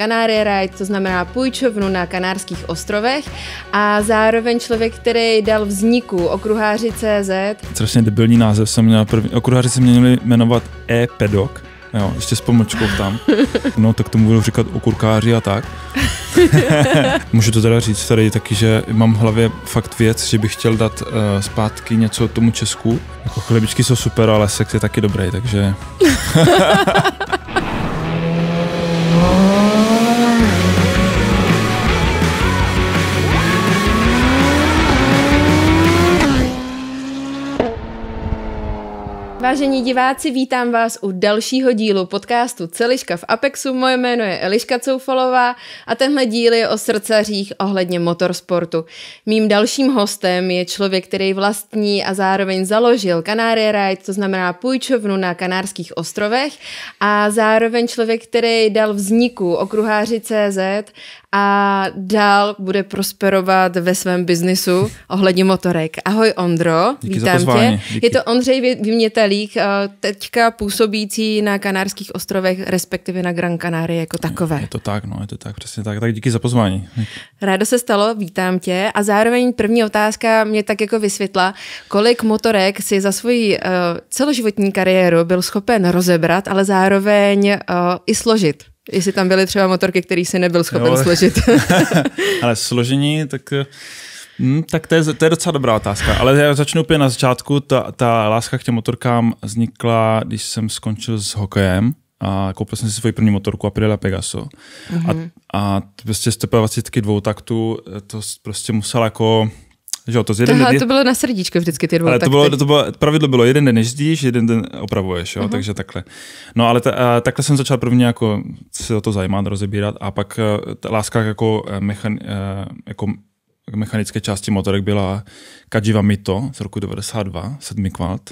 Canary Ride, to znamená půjčovnu na Kanárských ostrovech a zároveň člověk, který dal vzniku okruháři CZ. Strašně debilní název jsem měl první. Okruháři se měli jmenovat e-pedok, jo, ještě s pomočkou tam. No, tak tomu budu říkat okurkáři a tak. Můžu to teda říct tady taky, že mám v hlavě fakt věc, že bych chtěl dát uh, zpátky něco tomu Česku. Jako chlebičky jsou super, ale sex je taky dobrý, takže... Vážení diváci, vítám vás u dalšího dílu podcastu Celiška v Apexu. Moje jméno je Eliška Coufalová a tenhle díl je o srdcařích ohledně motorsportu. Mým dalším hostem je člověk, který vlastní a zároveň založil Canary Ride, to znamená půjčovnu na Kanárských ostrovech a zároveň člověk, který dal vzniku okruháři CZ a dál bude prosperovat ve svém biznisu ohledně motorek. Ahoj Ondro, Díky vítám za tě. Díky. Je to Ondřej Vymětelík, eh, teďka působící na Kanárských ostrovech, respektive na Gran Canary jako takové. Je to tak, no, je to tak, přesně tak. Tak díky za pozvání. Rádo se stalo, vítám tě. A zároveň první otázka mě tak jako vysvětla, kolik motorek si za svoji uh, celoživotní kariéru byl schopen rozebrat, ale zároveň uh, i složit. Jestli tam byly třeba motorky, který si nebyl schopen jo. složit. ale složení, tak... Hmm, tak to je, to je docela dobrá otázka, ale já začnu úplně na začátku. Ta, ta láska k těm motorkám vznikla, když jsem skončil s hokejem a koupil jsem si svoji první motorku Aprilia Pegaso. Mm-hmm. A, a mhm. prostě 122 dvou taktu, to prostě musel jako že jo, to jeden Tohle, den je... to bylo na srdíčko vždycky ty dvou ale to bylo, to bylo, pravidlo bylo jeden den jezdíš, jeden den opravuješ, jo, uh-huh. takže takhle. No ale ta, a, takhle jsem začal první jako se o to zajímat, rozebírat a pak eh, ta láska jako, eh, mechan, eh, jako k mechanické části motorek byla Kajiva Mito z roku 92, 7 kvalt,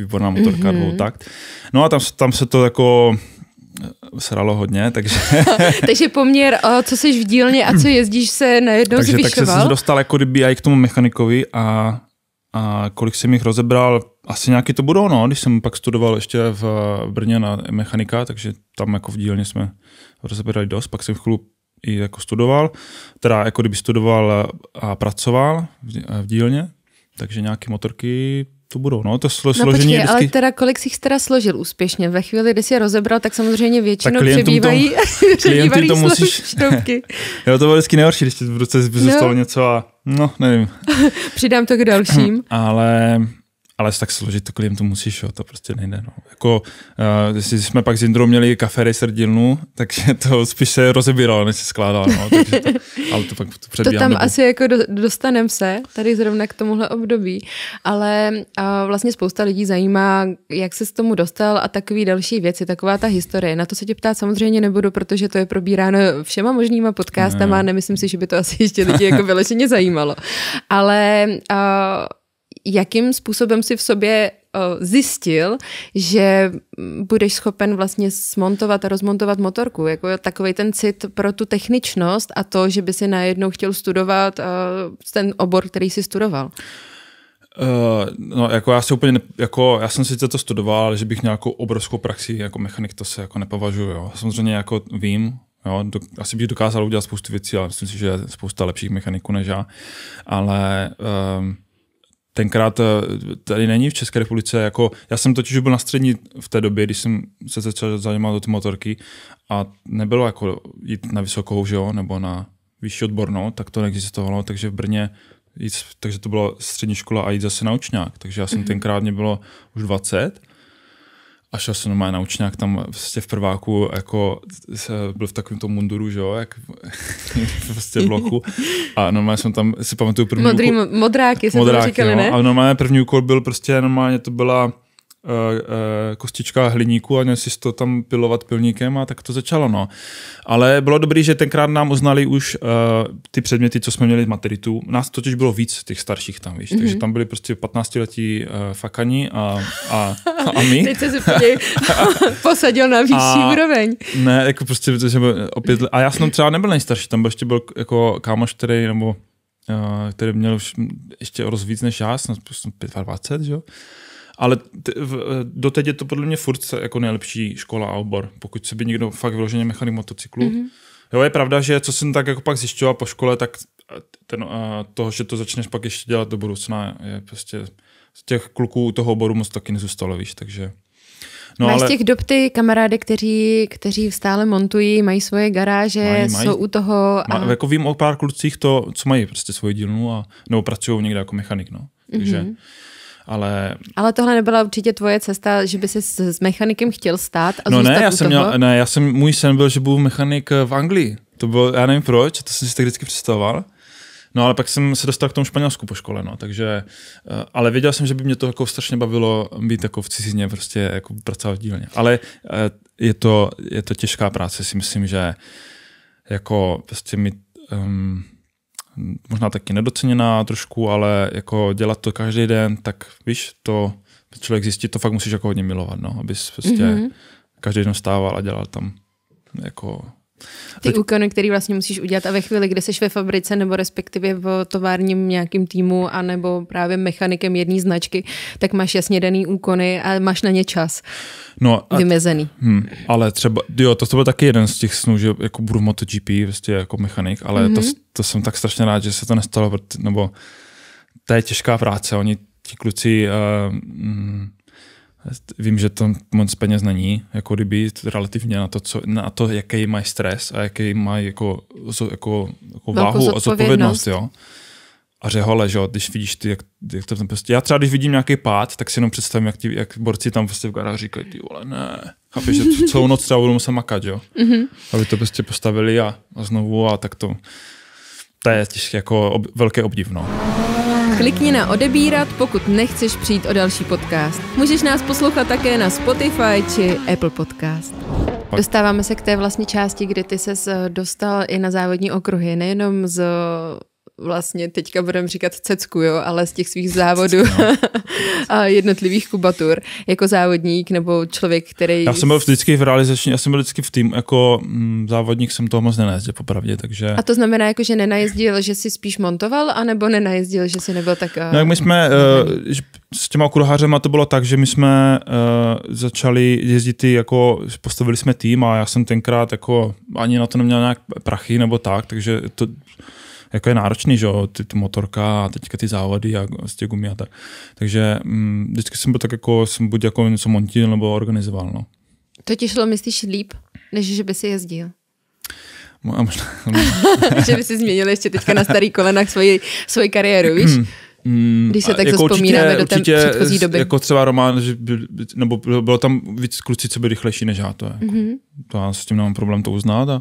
výborná motorka mm-hmm. takt. No a tam, tam se to jako sralo hodně, takže... takže poměr, eh, co jsi v dílně a co hmm. jezdíš, se najednou takže, zvyšoval? Takže jsem se dostal jako kdyby i k tomu mechanikovi a, a kolik jsem jich rozebral, asi nějaký to budou, no, když jsem pak studoval ještě v Brně na mechanika, takže tam jako v dílně jsme rozebrali dost, pak jsem v i jako studoval, teda jako kdyby studoval a pracoval v dílně, takže nějaké motorky, to budou. No, to slo- no, složení no počkej, vždycky... ale teda kolik jsi jich teda složil úspěšně? Ve chvíli, kdy jsi je rozebral, tak samozřejmě většinou tak přebývají, přebývají to musíš... šroubky. jo, to bylo vždycky nejhorší, když v ruce zůstalo no. něco a no, nevím. Přidám to k dalším. ale ale tak složit to klientu to musíš, jo, to prostě nejde. No. Jako, uh, jestli jsme pak s Jindrou měli kafe racer dílnu, takže to spíš se rozebíralo, než se skládalo. No, takže to, ale to pak to To tam dobu. asi jako do, dostanem se, tady zrovna k tomuhle období, ale uh, vlastně spousta lidí zajímá, jak se s tomu dostal a takový další věci, taková ta historie. Na to se tě ptát samozřejmě nebudu, protože to je probíráno všema možnýma podcastama, ne, nemyslím si, že by to asi ještě lidi jako vyleženě zajímalo. Ale uh, jakým způsobem si v sobě eh, zjistil, že mm, budeš schopen vlastně smontovat a rozmontovat motorku. Jako takový ten cit pro tu techničnost a to, že by si najednou chtěl studovat eh, ten obor, který jsi studoval. Uh, no, jako já si úplně, ne, jako já jsem sice to studoval, ale že bych nějakou obrovskou praxi jako mechanik, to se jako nepovažuje. jo. Samozřejmě jako vím, Jo, do, asi bych dokázal udělat spoustu věcí, ale myslím si, že je spousta lepších mechaniků než já. Ale uh, tenkrát eh, tady není v České republice, jako já jsem totiž byl na střední v té době, když jsem se začal zajímat o ty motorky a nebylo jako jít na vysokou, že jo, nebo na vyšší odbornou, tak to neexistovalo, takže v Brně jít, takže to byla střední škola a jít zase na učňák, takže já jsem mm-hmm. tenkrát mě bylo už 20 a šel jsem normálně na učňák tam vlastně v prváku, jako byl v takovém tom munduru, že jo, jak vlastně v bloku A normálně jsem tam, si pamatuju první Modrý, úkol. Modráky, modráky se to říkali, jo, ne? A normálně první úkol byl prostě, normálně to byla Eh, eh, kostička hliníku a měl si to tam pilovat pilníkem a tak to začalo. No. Ale bylo dobré, že tenkrát nám uznali už uh, ty předměty, co jsme měli materitu. Nás totiž bylo víc těch starších tam, víš, mm-hmm. takže mhm. tam byli prostě 15-letí uh, fakani a, a, a my. Teď se úplně posadil na vyšší úroveň. Ne, jako prostě, protože opět, a já jsem třeba nebyl nejstarší, tam byl ještě byl jako kámoš, který, nebo uh, který měl už ještě rozvíc než já, jsem 25, že jo ale t- v, eh, doteď je to podle mě furt jako nejlepší škola a obor, pokud se by někdo fakt vyloženě mechanik motocyklu. Mm-hmm. Jo, je pravda, že co jsem tak jako pak zjišťoval po škole, tak ten, uh, toho, že to začneš pak ještě dělat do budoucna, je prostě z těch kluků toho oboru moc taky nezůstalo, víš, takže... No, Máš ale... těch dob ty kamarády, kteří, kteří stále montují, mají svoje garáže, mají, mají, jsou u toho... A... Má, jako vím o pár klucích to, co mají prostě svoji dílnu a nebo pracují někde jako mechanik, no. Takže, mm-hmm ale... Ale tohle nebyla určitě tvoje cesta, že by se s, mechanikem chtěl stát a No ne, já jsem měl, ne, já jsem, můj sen byl, že budu mechanik eh, v Anglii. To bylo, já nevím proč, to jsem si tak vždycky představoval. No ale pak jsem se dostal k tomu Španělsku po škole, no, takže, eh, ale věděl jsem, že by mě to jako strašně bavilo být jako v cizině, prostě jako pracovat v dílně. Ale eh, je to, je to těžká práce, si myslím, že jako prostě mi um, ehm, možná taky nedoceněná trošku, ale jako dělat to každý den, tak víš, to člověk zjistí, to fakt musíš jako hodně milovat, no, abys prostě mm-hmm. každý den stával a dělal tam jako ty Teď... úkony, který vlastně musíš udělat a ve chvíli, kdy jsi ve fabrice nebo respektive v továrním nějakým týmu a nebo právě mechanikem jedné značky, tak máš jasně daný úkony a máš na ně čas. No, a, vymezený. Hmm, ale třeba, jo, to, to byl taky jeden z těch snů, že jako budu v MotoGP, vlastně jako mechanik, ale mm-hmm. to, mhm. to jsem tak strašně rád, že se to nestalo, nebo to je těžká práce, oni ti kluci uh, mm, Vím, že to moc peněz není, jako kdyby relativně na to, co, na to jaký mají stres a jaký mají jako, jako, jako, jako váhu a zodpovědnost. Jo? A hole, že když vidíš ty, jak, jak to tam prostě, já třeba když vidím nějaký pád, tak si jenom představím, jak, ti, jak borci tam prostě v garáži říkají, ty vole, ne. Chápeš, že celou noc třeba budu muset makat, jo. Mm-hmm. Aby to prostě postavili a, a znovu a tak to, to je těžké, jako ob, velké obdiv, no. Klikni na odebírat, pokud nechceš přijít o další podcast. Můžeš nás poslouchat také na Spotify či Apple Podcast. Dostáváme se k té vlastní části, kdy ty ses eh, dostal i na závodní okruhy, nejenom z vlastně teďka budeme říkat cecku, jo, ale z těch svých závodů no. a jednotlivých kubatur jako závodník nebo člověk, který... Já jsem byl vždycky v realizační, já jsem byl vždycky v týmu, jako m, mm, závodník jsem toho moc nenajezdil popravdě, takže... A to znamená jako, že nenajezdil, že si spíš montoval, anebo nenajezdil, že si nebyl tak... No jak my eh, jsme, uh, s těma okruhářema to bylo tak, že my jsme uh, začali jezdit, jako postavili jsme tým a já jsem tenkrát jako ani na to neměl nějak prachy nebo tak, takže to jako je náročný, že jo, ty, ty motorka a teďka ty závody a z těch gumy a tak. Takže mm, vždycky jsem byl tak jako, jsem buď jako něco montil nebo organizoval, no. To ti šlo, myslíš, líp, než že by si jezdil? A možná... že by si změnil ještě teďka na starý kolenách svoji, svoji kariéru, víš? Mm, Když se tak jako zpomínáme určitě, do té určitě, předchozí doby. Jako třeba Román, že by, nebo bylo tam víc kluci, co by rychlejší než já, to je. Jako, mm-hmm. To já s tím nemám problém to uznat a uh,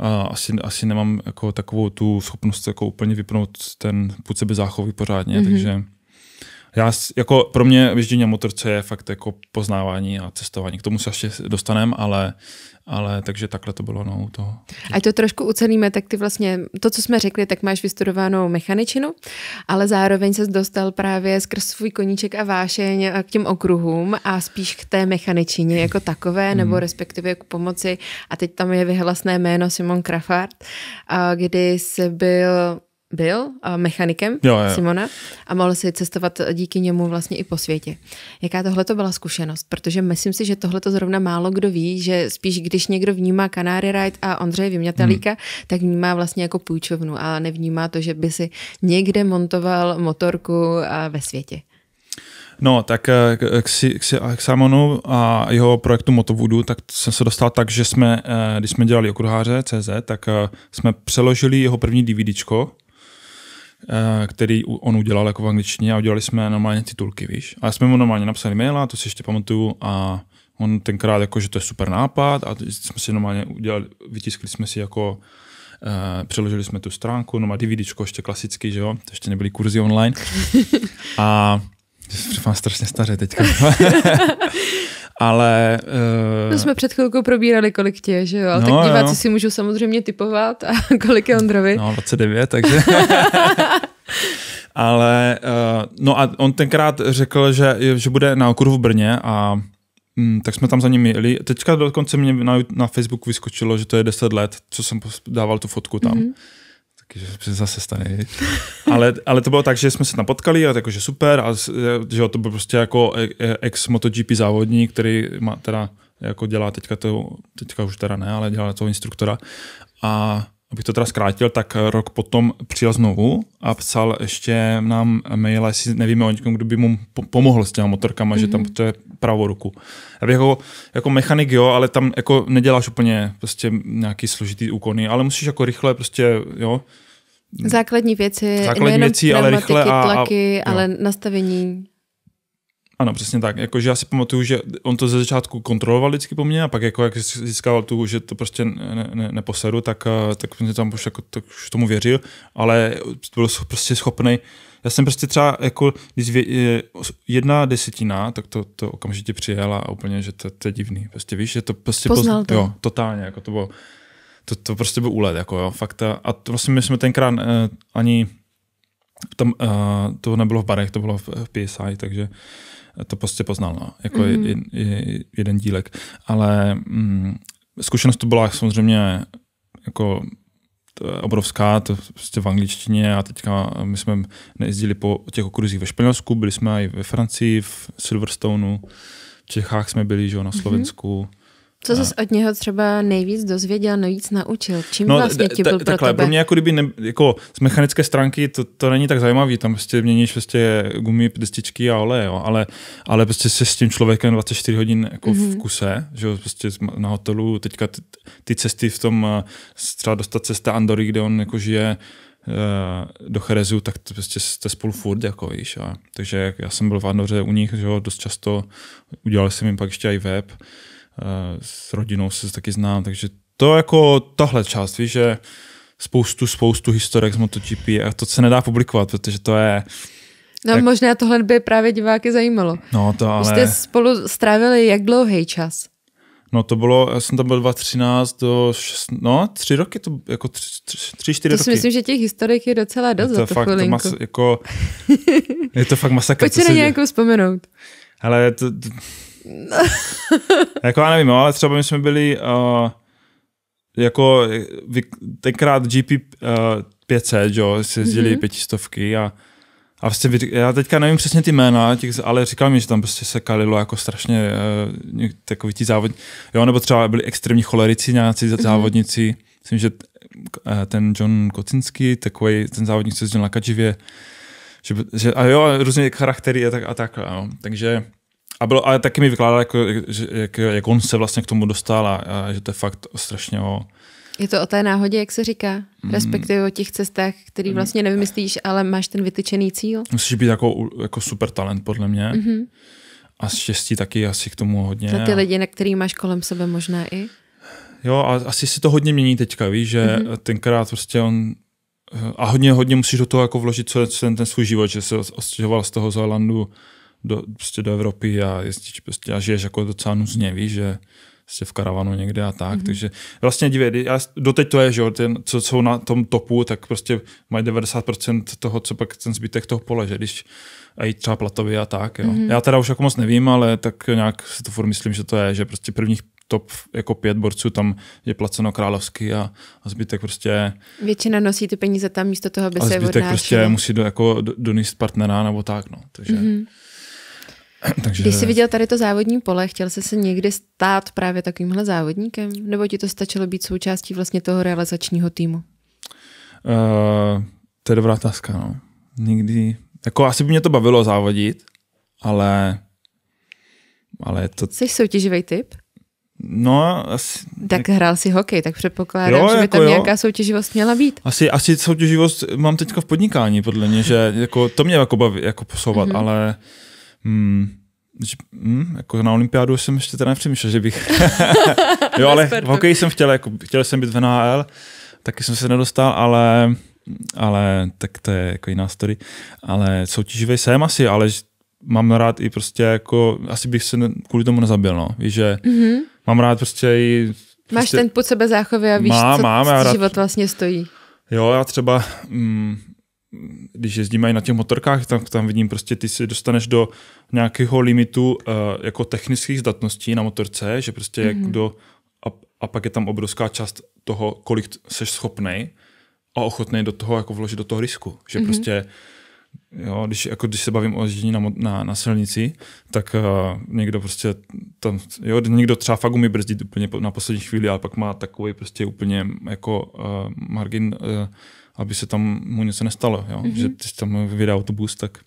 a asi, asi nemám jako takovou tu schopnost jako úplně vypnout ten půd sebe záchovy pořádně, mm-hmm. takže já, jako pro mě vyždění na motorce je fakt jako poznávání a cestování. K tomu se ještě dostaneme, ale, ale takže takhle to bylo no, to. A to trošku ucelíme, tak ty vlastně, to, co jsme řekli, tak máš vystudovanou mechaničinu, ale zároveň se dostal právě skrz svůj koníček a vášeň eh, k těm okruhům a spíš k té mechaničině jako takové, hmm. nebo respektive k pomoci. A teď tam je vyhlasné jméno Simon Krafart, eh, kdy se byl byl mechanikem jo, jo. Simona a mohl si cestovat díky němu vlastně i po světě. Jaká tohle to byla zkušenost? Protože myslím si, že tohle to zrovna málo kdo ví, že spíš když někdo vnímá Canary Ride a Ondřej Vymětalíka, hmm. tak vnímá vlastně jako půjčovnu a nevnímá to, že by si někde montoval motorku a ve světě. No, tak eh, k, k, k Simonu a jeho projektu Motovudu, tak jsem se dostal tak, že jsme, eh, když jsme dělali okruháře CZ, tak eh, jsme přeložili jeho první DVDčko, Eh, který on udělal jako v angličtině a udělali jsme normálně titulky, víš. A jsme mu normálně napsali maila, to si ještě pamatuju a on tenkrát jako, že to je super nápad a jsme si normálně udělali, vytiskli jsme si jako Uh, přeložili jsme tu stránku, no má DVDčko ještě klasický, že jo, to ještě nebyly kurzy online. A má strašně staře teďka. Ale... Uh... No eh, jsme před chvilkou probírali, kolik tě, že jo? Ale no, tak diváci jo. si můžou samozřejmě typovat a kolik je Ondrovi. No, 29, takže... Ale, uh, no a on tenkrát řekl, že, že bude na okruhu v Brně a Mm, tak jsme tam za ním jeli. Teďka dokonce mě na, na Facebooku vyskočilo, že to je 10 let, co jsem dával tu fotku tam. Mm-hmm že se zase stane. ale, ale to bylo tak, že jsme se tam potkali a jakože super a e, že to byl prostě jako e, e, ex MotoGP závodník, který má teda jako dělá teďka to, teďka už teda ne, ale dělá to instruktora a abych to teda zkrátil, tak eh, rok potom přijel znovu a psal ještě nám mail, jestli nevíme o někom, kdo by mu pomohl s těma motorkama, mm-hmm. že tam mhm. to je pravou ruku. Já bych jako, jako mechanik, jo, ale tam jako neděláš úplně prostě nějaký složitý úkony, ale musíš jako rychle prostě, jo, Základní věci, Základní věci, ale rychle a, tlaky, a, jo. ale nastavení ano, přesně tak. Jakože já si pamatuju, že on to ze začátku kontroloval vždycky po mně a pak jako jak získával tu, že to prostě ne, ne, neposedu, tak, eh, tak mě tam už, jako, tak už tomu věřil, ale byl prostě schopný. Já jsem prostě třeba, jako, když vě, jedna desetina, tak to, to okamžitě přijela a úplně, že to, to je divný. Prostě víš, že to prostě... Poznal to. Jo, totálně, jako to bylo... To, to prostě byl úlet, jako jo, fakt. A, a to vlastně my jsme tenkrát eh, ani... Tam, eh, to nebylo v barech, to bylo v, v PSI, takže to prostě poznal, no. jako mm-hmm. je, je, jeden dílek. Ale mm, zkušenost to byla samozřejmě jako obrovská, to prostě v angličtině a teďka my jsme nejezdili po těch okruzích ve Španělsku, byli jsme i ve Francii, v Silverstoneu, v Čechách jsme byli, že jo, na mhm. Slovensku. Mm-hmm co jsi od něho třeba nejvíc dozvěděl, nejvíc naučil? Čím no, vlastně ti byl pro tebe? Pro mě jako kdyby ne, jako z mechanické stránky to, to není tak zajímavý, tam prostě měníš prostě gumy, destičky a olej, jo. Ale, ale prostě se s tím člověkem 24 hodin jako mm-hmm. v mhm. kuse, že jo, prostě na hotelu, teďka ty, ty cesty v tom, eh, třeba dostat cesta Andory, kde on jako žije, eh, do Cherezu, tak to prostě jste spolu furt, jako víš. A, takže já jsem byl v Andoře u nich, že jo, dost často, udělal jsem jim pak ještě i web, Eh, s rodinou se taky znám, takže to jako tahle část, víš, že spoustu, spoustu historek z MotoGP a to se nedá publikovat, protože to je... No jak... možná tohle by právě diváky zajímalo. No to ale... Jste spolu strávili jak dlouhý čas? No to bylo, já jsem tam byl 2013 do, 6, no tři roky, to jako tři, tři čtyři roky. To si myslím, že těch historik je docela dost je to za to fakt, To mas, jako, je to fakt masakr. Pojď si na nějakou vzpomenout. Ale to, to, jako já nevím, no, ale třeba my jsme byli uh, jako tenkrát GP uh, 500, jo, se jezdili mm-hmm. pětistovky a a vlastně, já teďka nevím přesně ty jména, těch, ale říkal mi, že tam prostě se kalilo jako strašně uh, takový ti závodní, jo, nebo třeba byli extrémní cholerici nějací mm-hmm. závodníci. Myslím, že uh, ten John Kocinský, takový ten závodník, co jezdil na Kadživě, že, že, a jo, různé charaktery a tak a takhle, no. takže a, bylo, ale taky mi vykládal, jako, jak, jak on se vlastně k tomu dostal a, a že to je fakt strašně o... Je to o té náhodě, jak se říká, mm. respektive o těch cestách, který mm. vlastně nevymyslíš, ale máš ten vytyčený cíl. Musíš být jako, jako super talent, podle mě. Mm-hmm. A štěstí taky asi k tomu hodně. Na ty lidi, na který máš kolem sebe možná i. Jo, a asi si to hodně mění teďka, víš, že mm-hmm. tenkrát prostě on a hodně, hodně musíš do toho jako vložit co ten, ten svůj život, že se odstěhoval z toho Zélandu do, prostě do Evropy a jezdíš prostě a žiješ jako docela nuzně, víš, že jste v karavanu někde a tak, mm-hmm. takže vlastně dívej, já, doteď to je, že jo, ten, co jsou na tom topu, tak prostě mají 90% toho, co pak ten zbytek toho pole, že když a i třeba platově a tak, jo. Mm-hmm. Já teda už jako moc nevím, ale tak nějak si to furt myslím, že to je, že prostě prvních top jako pět borců tam je placeno královsky a, a zbytek prostě... Většina nosí ty peníze tam místo toho, aby a zbytek prostě musí do, jako donést partnera nebo tak, no. Takže... Mm-hmm. Takže... Když jsi viděl tady to závodní pole, chtěl jsi se někdy stát právě takovýmhle závodníkem? Nebo ti to stačilo být součástí vlastně toho realizačního týmu? Uh, to je dobrá otázka, no. Nikdy, jako asi by mě to bavilo závodit, ale, ale to... Jsi soutěživý typ? No, asi... Tak hrál si hokej, tak předpokládám, jo, že by jako tam jo. nějaká soutěživost měla být. Asi, asi soutěživost mám teďka v podnikání, podle mě, že jako, to mě jako baví jako posouvat, mm-hmm. ale Hmm, že, hmm, jako na olympiádu jsem ještě teda nepřemýšlel, že bych... jo, ale v hokeji jsem chtěl, jako, chtěl jsem být v NHL, taky jsem se nedostal, ale, ale tak to je jako jiná story. Ale soutěživý jsem asi, ale mám rád i prostě jako, asi bych se kvůli tomu nezabil, no. Víš, že mm-hmm. mám rád prostě i... Prostě, Máš ten pod sebe záchovy a víš, má, co mám, rád, život vlastně stojí. Jo, já třeba, mm, když jezdíme i na těch motorkách, tam, tam vidím prostě, ty si dostaneš do nějakého limitu uh, jako technických zdatností na motorce, že prostě mm-hmm. jak mhm. do, a, a pak je tam obrovská část toho, kolik jsi schopný a ochotný do toho jako vložit do toho risku. Že mm-hmm. prostě Jo, když, jako když se bavím o jezdění na, na, na silnici, tak uh, někdo prostě tam, jo, někdo třeba fakt umí brzdit úplně na poslední chvíli, ale pak má takový prostě úplně jako uh, margin uh, aby se tam mu něco nestalo. Jo? Mm-hmm. Že mhm. když tam vydá autobus, tak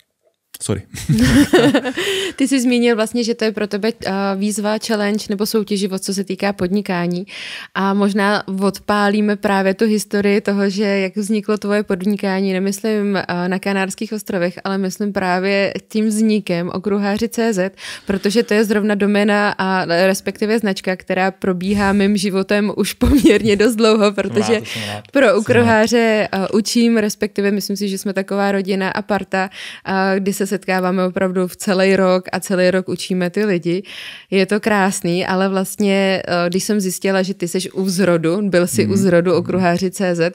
Sorry. Ty jsi zmínil vlastně, že to je pro tebe eh, výzva, challenge nebo soutěživost, co se týká podnikání. A možná odpálíme právě tu historii toho, že jak vzniklo tvoje podnikání, nemyslím eh, na Kanárských ostrovech, ale myslím právě tím vznikem CZ, protože to je zrovna domena a respektive značka, která probíhá mým životem už poměrně dost dlouho, protože pro okruháře eh, učím, respektive myslím si, že jsme taková rodina a parta, kdy se se setkáváme opravdu v celý rok a celý rok učíme ty lidi. Je to krásný, ale vlastně, eh, když jsem zjistila, že ty jsi u vzrodu, mhm. byl jsi mm. u vzrodu okruháři CZ, eh,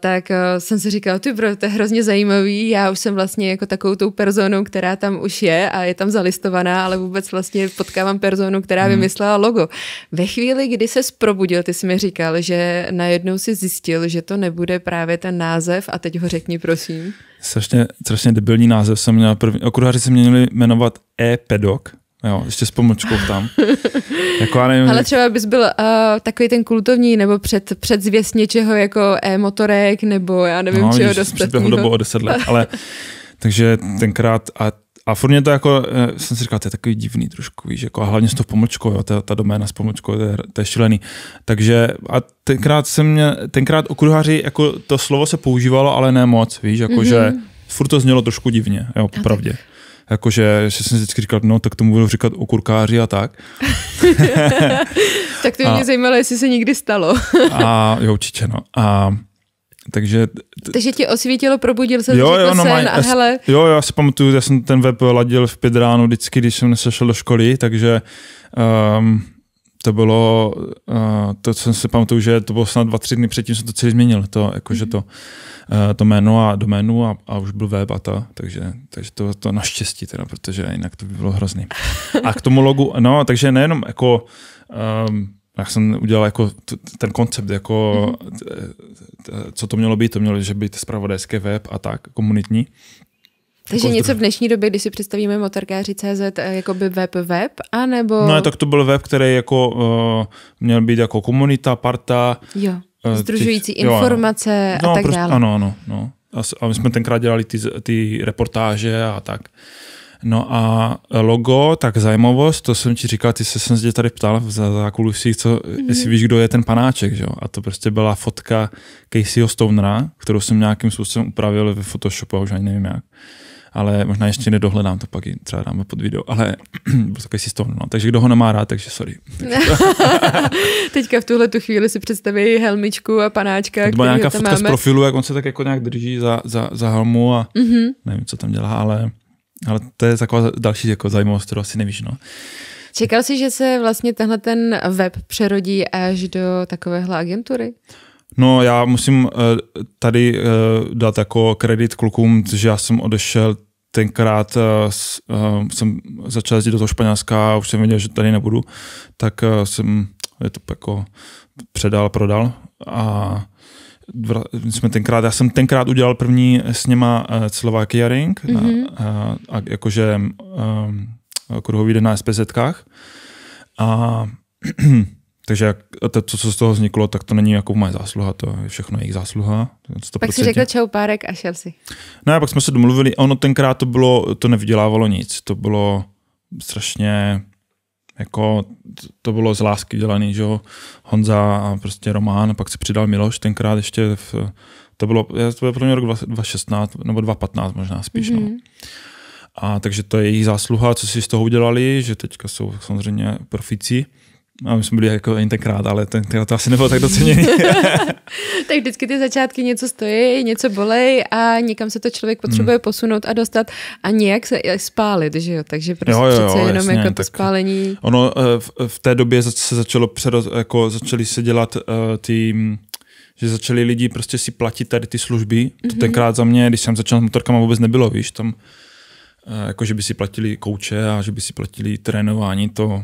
tak eh, jsem si říkala, ty bro, to je hrozně zajímavý, já už jsem vlastně jako takovou tou personou, která tam už je a je tam zalistovaná, ale vůbec vlastně potkávám personu, která mm. vymyslela logo. Ve chvíli, kdy se probudil, ty jsi mi říkal, že najednou si zjistil, že to nebude právě ten název a teď ho řekni, prosím strašně, strašně debilní název jsem měl. První, okruháři se měli jmenovat e-pedok, Jo, ještě s pomočkou tam. jako já nevím, Ale třeba bys byl uh, takový ten kultovní, nebo před, předzvěst něčeho jako e-motorek, nebo já nevím no, čeho dostatního. No, dobu o deset let, ale takže tenkrát, a a furt mě to jako, eh, jsem si říkal, to je takový divný trošku, víš, jako, a hlavně s tou pomlčkou, jo, ta, ta doména s pomlčkou, to je, to je šilený. Takže a tenkrát jsem mě, tenkrát okruhaři, jako to slovo se používalo, ale ne moc, víš, jako, mm-hmm. že mhm. furt to znělo trošku divně, jo, popravdě. Jakože že jsem vždycky říkal, no tak tomu budu říkat okurkáři a tak. tak to mě a, zajímalo, jestli se někdy stalo. a jo, určitě, no. A, takže, t- Takže ti osvítilo, probudil se, jo, jo, no, sen a hele. Jo, já si pamatuju, já jsem ten web ladil v pět ráno vždycky, když jsem nesešel do školy, takže um, to bylo, uh, to jsem si pamatuju, že to bylo snad dva, tři dny předtím, jsem to celý změnil, to, jakože to, uh, to jméno a doménu a, a už byl web a ta, takže, takže to, to naštěstí teda, protože jinak to by bylo hrozný. A k tomu logu, no, takže nejenom jako um, já jsem udělal jako ten koncept, jako mm-hmm. co to mělo být, to mělo, že být spravodajské web a tak, komunitní. Takže jako něco v dnešní době, když si představíme motorkáři CZ, eh, jako by web web, anebo... No tak to byl web, který jako uh, měl být jako komunita, parta. Jo, eh, združující těch, informace jo, no, a tak prostě, dále. Ano, ano, no. A my jsme tenkrát dělali ty, ty reportáže a tak. No a logo, tak zajímavost, to jsem ti říkal, ty se jsem zde tady ptal za zákulisí, co, mm-hmm. jestli víš, kdo je ten panáček, že jo? A to prostě byla fotka Caseyho Stonera, kterou jsem nějakým způsobem upravil ve Photoshopu, a už ani nevím jak. Ale možná ještě nedohledám, to pak třeba dáme pod video, ale byl takový si Stone, no. takže kdo ho nemá rád, takže sorry. Teďka v tuhle tu chvíli si představí helmičku a panáčka, To byla nějaká fotka máme. z profilu, jak on se tak jako nějak drží za, za, za helmu a mm-hmm. nevím, co tam dělá, ale ale to je taková další jako zajímavost, kterou asi nevíš. No. Čekal jsi, že se vlastně tenhle ten web přerodí až do takovéhle agentury? No já musím eh, tady eh, dát jako kredit klukům, že já jsem odešel tenkrát uh, jsem začal jezdit do toho Španělska a už jsem věděl, že tady nebudu, tak uh, jsem je to jako předal, prodal a jsme tenkrát, já jsem tenkrát udělal první s něma eh, celovák Jaring, mm-hmm. a, eh, a, jakože mm, eh, a, jako kruhový den na SPZ. A takže jak, to, co z toho vzniklo, tak to není jako moje zásluha, to je všechno jejich zásluha. 100%. Pak si řekl čau párek a šel si. Ne, no pak jsme se domluvili, ono tenkrát to bylo, to nevydělávalo nic, to bylo strašně jako to bylo z lásky dělaný, že jo, Honza a prostě Román, pak se přidal Miloš, tenkrát ještě, v, to bylo, to bylo pro mě rok 2016 nebo 2015 možná spíš, mm-hmm. no. Mhm. A takže to je jejich zásluha, co si z toho udělali, že teďka jsou samozřejmě profici. A my jsme byli jako jen tenkrát, ale ten, to asi nebylo tak doceněné. tak vždycky ty začátky něco stojí, něco bolej a někam se to člověk potřebuje hmm. posunout a dostat a nějak se eh, spálit, že jo? Takže prostě jo, jo, přece jo, jenom jasně, jako to spálení. Ono eh, v, eh, v té době se začalo přeroz, jako začali se dělat uh, ty že začali lidi prostě si platit tady ty služby. Mm-hmm. To mhm. tenkrát za mě, když jsem začal s motorkama, vůbec nebylo, víš, tam jako, že by si platili kouče a že by si platili trénování, to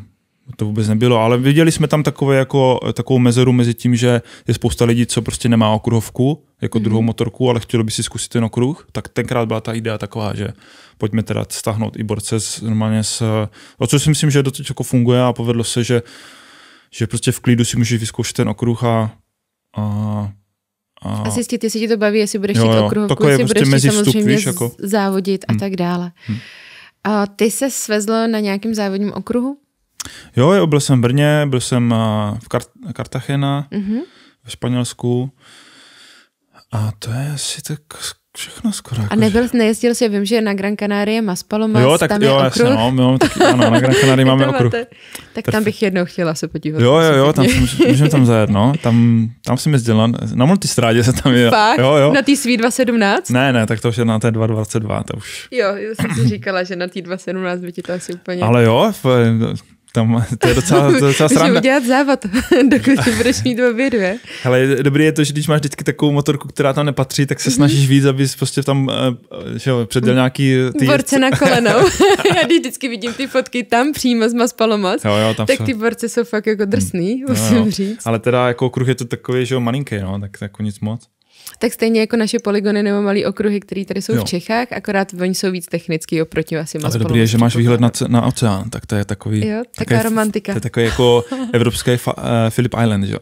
to vůbec nebylo, ale viděli jsme tam takové jako, takovou mezeru mezi tím, že je spousta lidí, co prostě nemá okruhovku, jako mm-hmm. druhou motorku, ale chtělo by si zkusit ten okruh, tak tenkrát byla ta idea taková, že pojďme teda stáhnout i borce z, normálně s, o co si myslím, že doteď jako funguje a povedlo se, že, že prostě v klidu si můžeš vyzkoušet ten okruh a, a a, zjistit, jestli ti to baví, jestli budeš jo, okruhovku, jestli prostě budeš mezi vstup, víš, jako... závodit a hmm. tak dále. Hmm. A ty se svezlo na nějakém závodním okruhu? Jo, jo, byl jsem v Brně, byl jsem eh, v Kartachena mm-hmm. ve Španělsku a to je asi tak všechno skoro. a jako nebyl, že... nejezdil si, vím, že na Gran Canaria má Palomas, jo, tak, tam jo, je jasně, No, tak, ano, na Gran Canaria máme okruh. Máte, tak tam bych jednou chtěla se podívat. Jo, jo, jo, tam můžeme tam zajet, no. Tam, tam jsem jezdil, na, na multistrádě se tam je. Fakt? Jo, jo. Na tý svý 217? Ne, ne, tak to už je na té 222, to už. Jo, já jsem si říkala, že na tý 217 by ti to asi úplně... Ale jo, v, tam, to je docela, to je docela sranda. udělat závod, dokud se budeš mít obě dvě. Hele, dobrý je to, že když máš vždycky takovou motorku, která tam nepatří, tak se mhm. snažíš víc, aby prostě tam eh, že jo, předěl nějaký... Eh, ty borce jezdce. na kolenou. Já když vždycky vidím ty fotky tam přímo z Maspalomas, jo, jo, tam tak ty borce jsou fakt jako drsný, mm. musím jo, jo. říct. Ale teda jako kruh je to takový, že jo, malinký, no, tak jako nic moc. Tak stejně jako naše polygony nebo malé okruhy, které tady jsou jo. v Čechách, akorát oni jsou víc technický oproti asi to dobrý je, že máš výhled na, na oceán, tak to je takový... Jo, taková také, romantika. To je takový jako evropský uh, eh, Philip Island, jo?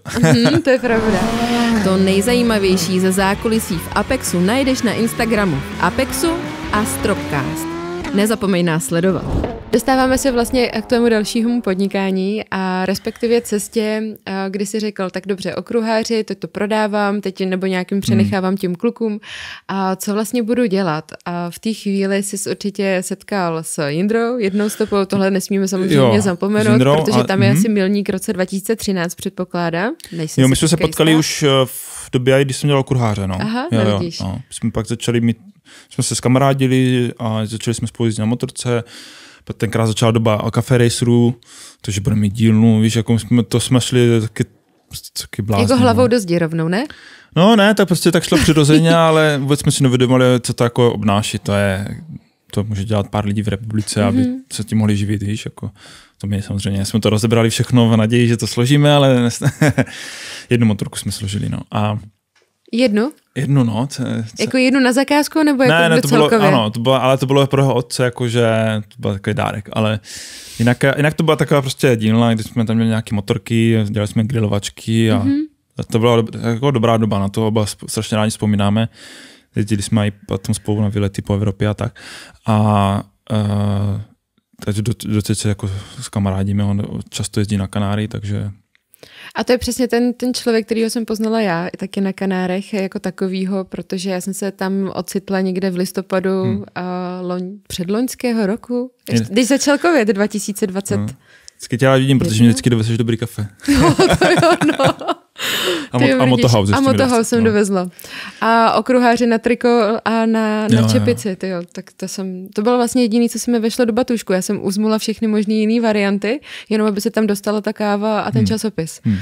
mm, to je pravda. To nejzajímavější ze zákulisí v Apexu najdeš na Instagramu Apexu a Stropcast. Nezapomeň nás sledovat. Dostáváme se vlastně k tomu dalšímu podnikání a respektive cestě, kdy si řekl, tak dobře, okruháři, teď to prodávám, teď nebo nějakým hmm. přenechávám těm klukům a co vlastně budu dělat? A v té chvíli jsi určitě setkal s Jindrou jednou stopou, tohle nesmíme samozřejmě jo, zapomenout, Jindrou, protože tam a, je mhm. asi milník roce 2013 předpokládám. Jo, my jsme se potkali už eh, v době, kdy jsem dělal okruháře, no. Aha, jo, no jo, no. Jsme pak začali mít, jsme se skamarádili a začali jsme spolu na motorce, tenkrát začala doba kafe Racerů, takže budeme mít dílnu, víš, jako jsme, to jsme šli taky, taky blázni, Jako no. hlavou do zdi rovnou, ne? No ne, tak prostě tak šlo přirozeně, ale vůbec jsme si nevědomili, co to jako obnáší, to je, to může dělat pár lidí v republice, mm-hmm. aby mhm. se tím mohli živit, víš, jako to my samozřejmě jsme to rozebrali všechno v naději, že to složíme, ale jednu motorku jsme složili, no. A Jednu? Jednu noc. Eh, jako jednu na zakázku, nebo jako ne, ne, to celkově? bylo, ano, to bylo, ale to bylo pro jeho otce, jakože to byl takový dárek, ale jinak, eh, jinak to byla taková prostě dílna, kdy jsme tam měli nějaké motorky, dělali jsme grilovačky a mm-hmm. to byla jako dobrá doba, na to oba strašně rádi vzpomínáme. Jezdili jsme i potom spolu na výlety po Evropě a tak. A uh, takže do, do se jako s kamarádíme, on často jezdí na Kanáry, takže a to je přesně ten, ten člověk, kterýho jsem poznala já, taky na Kanárech jako takovýho, protože já jsem se tam ocitla někde v listopadu hmm. a loň, předloňského roku, když začal covid 2020. Hmm. Vždycky tě já vidím, protože mě vždycky dovezeš dobrý kafe. No, to jo, no. A, mot, a motohouse. A motohouse jsem no. dovezla. A okruháři na triko a na, na jo, čepici, jo. jo. Tak to, jsem, to bylo vlastně jediné, co se mi vešlo do batušku. Já jsem uzmula všechny možné jiné varianty, jenom aby se tam dostala ta káva a ten hmm. časopis. Hmm.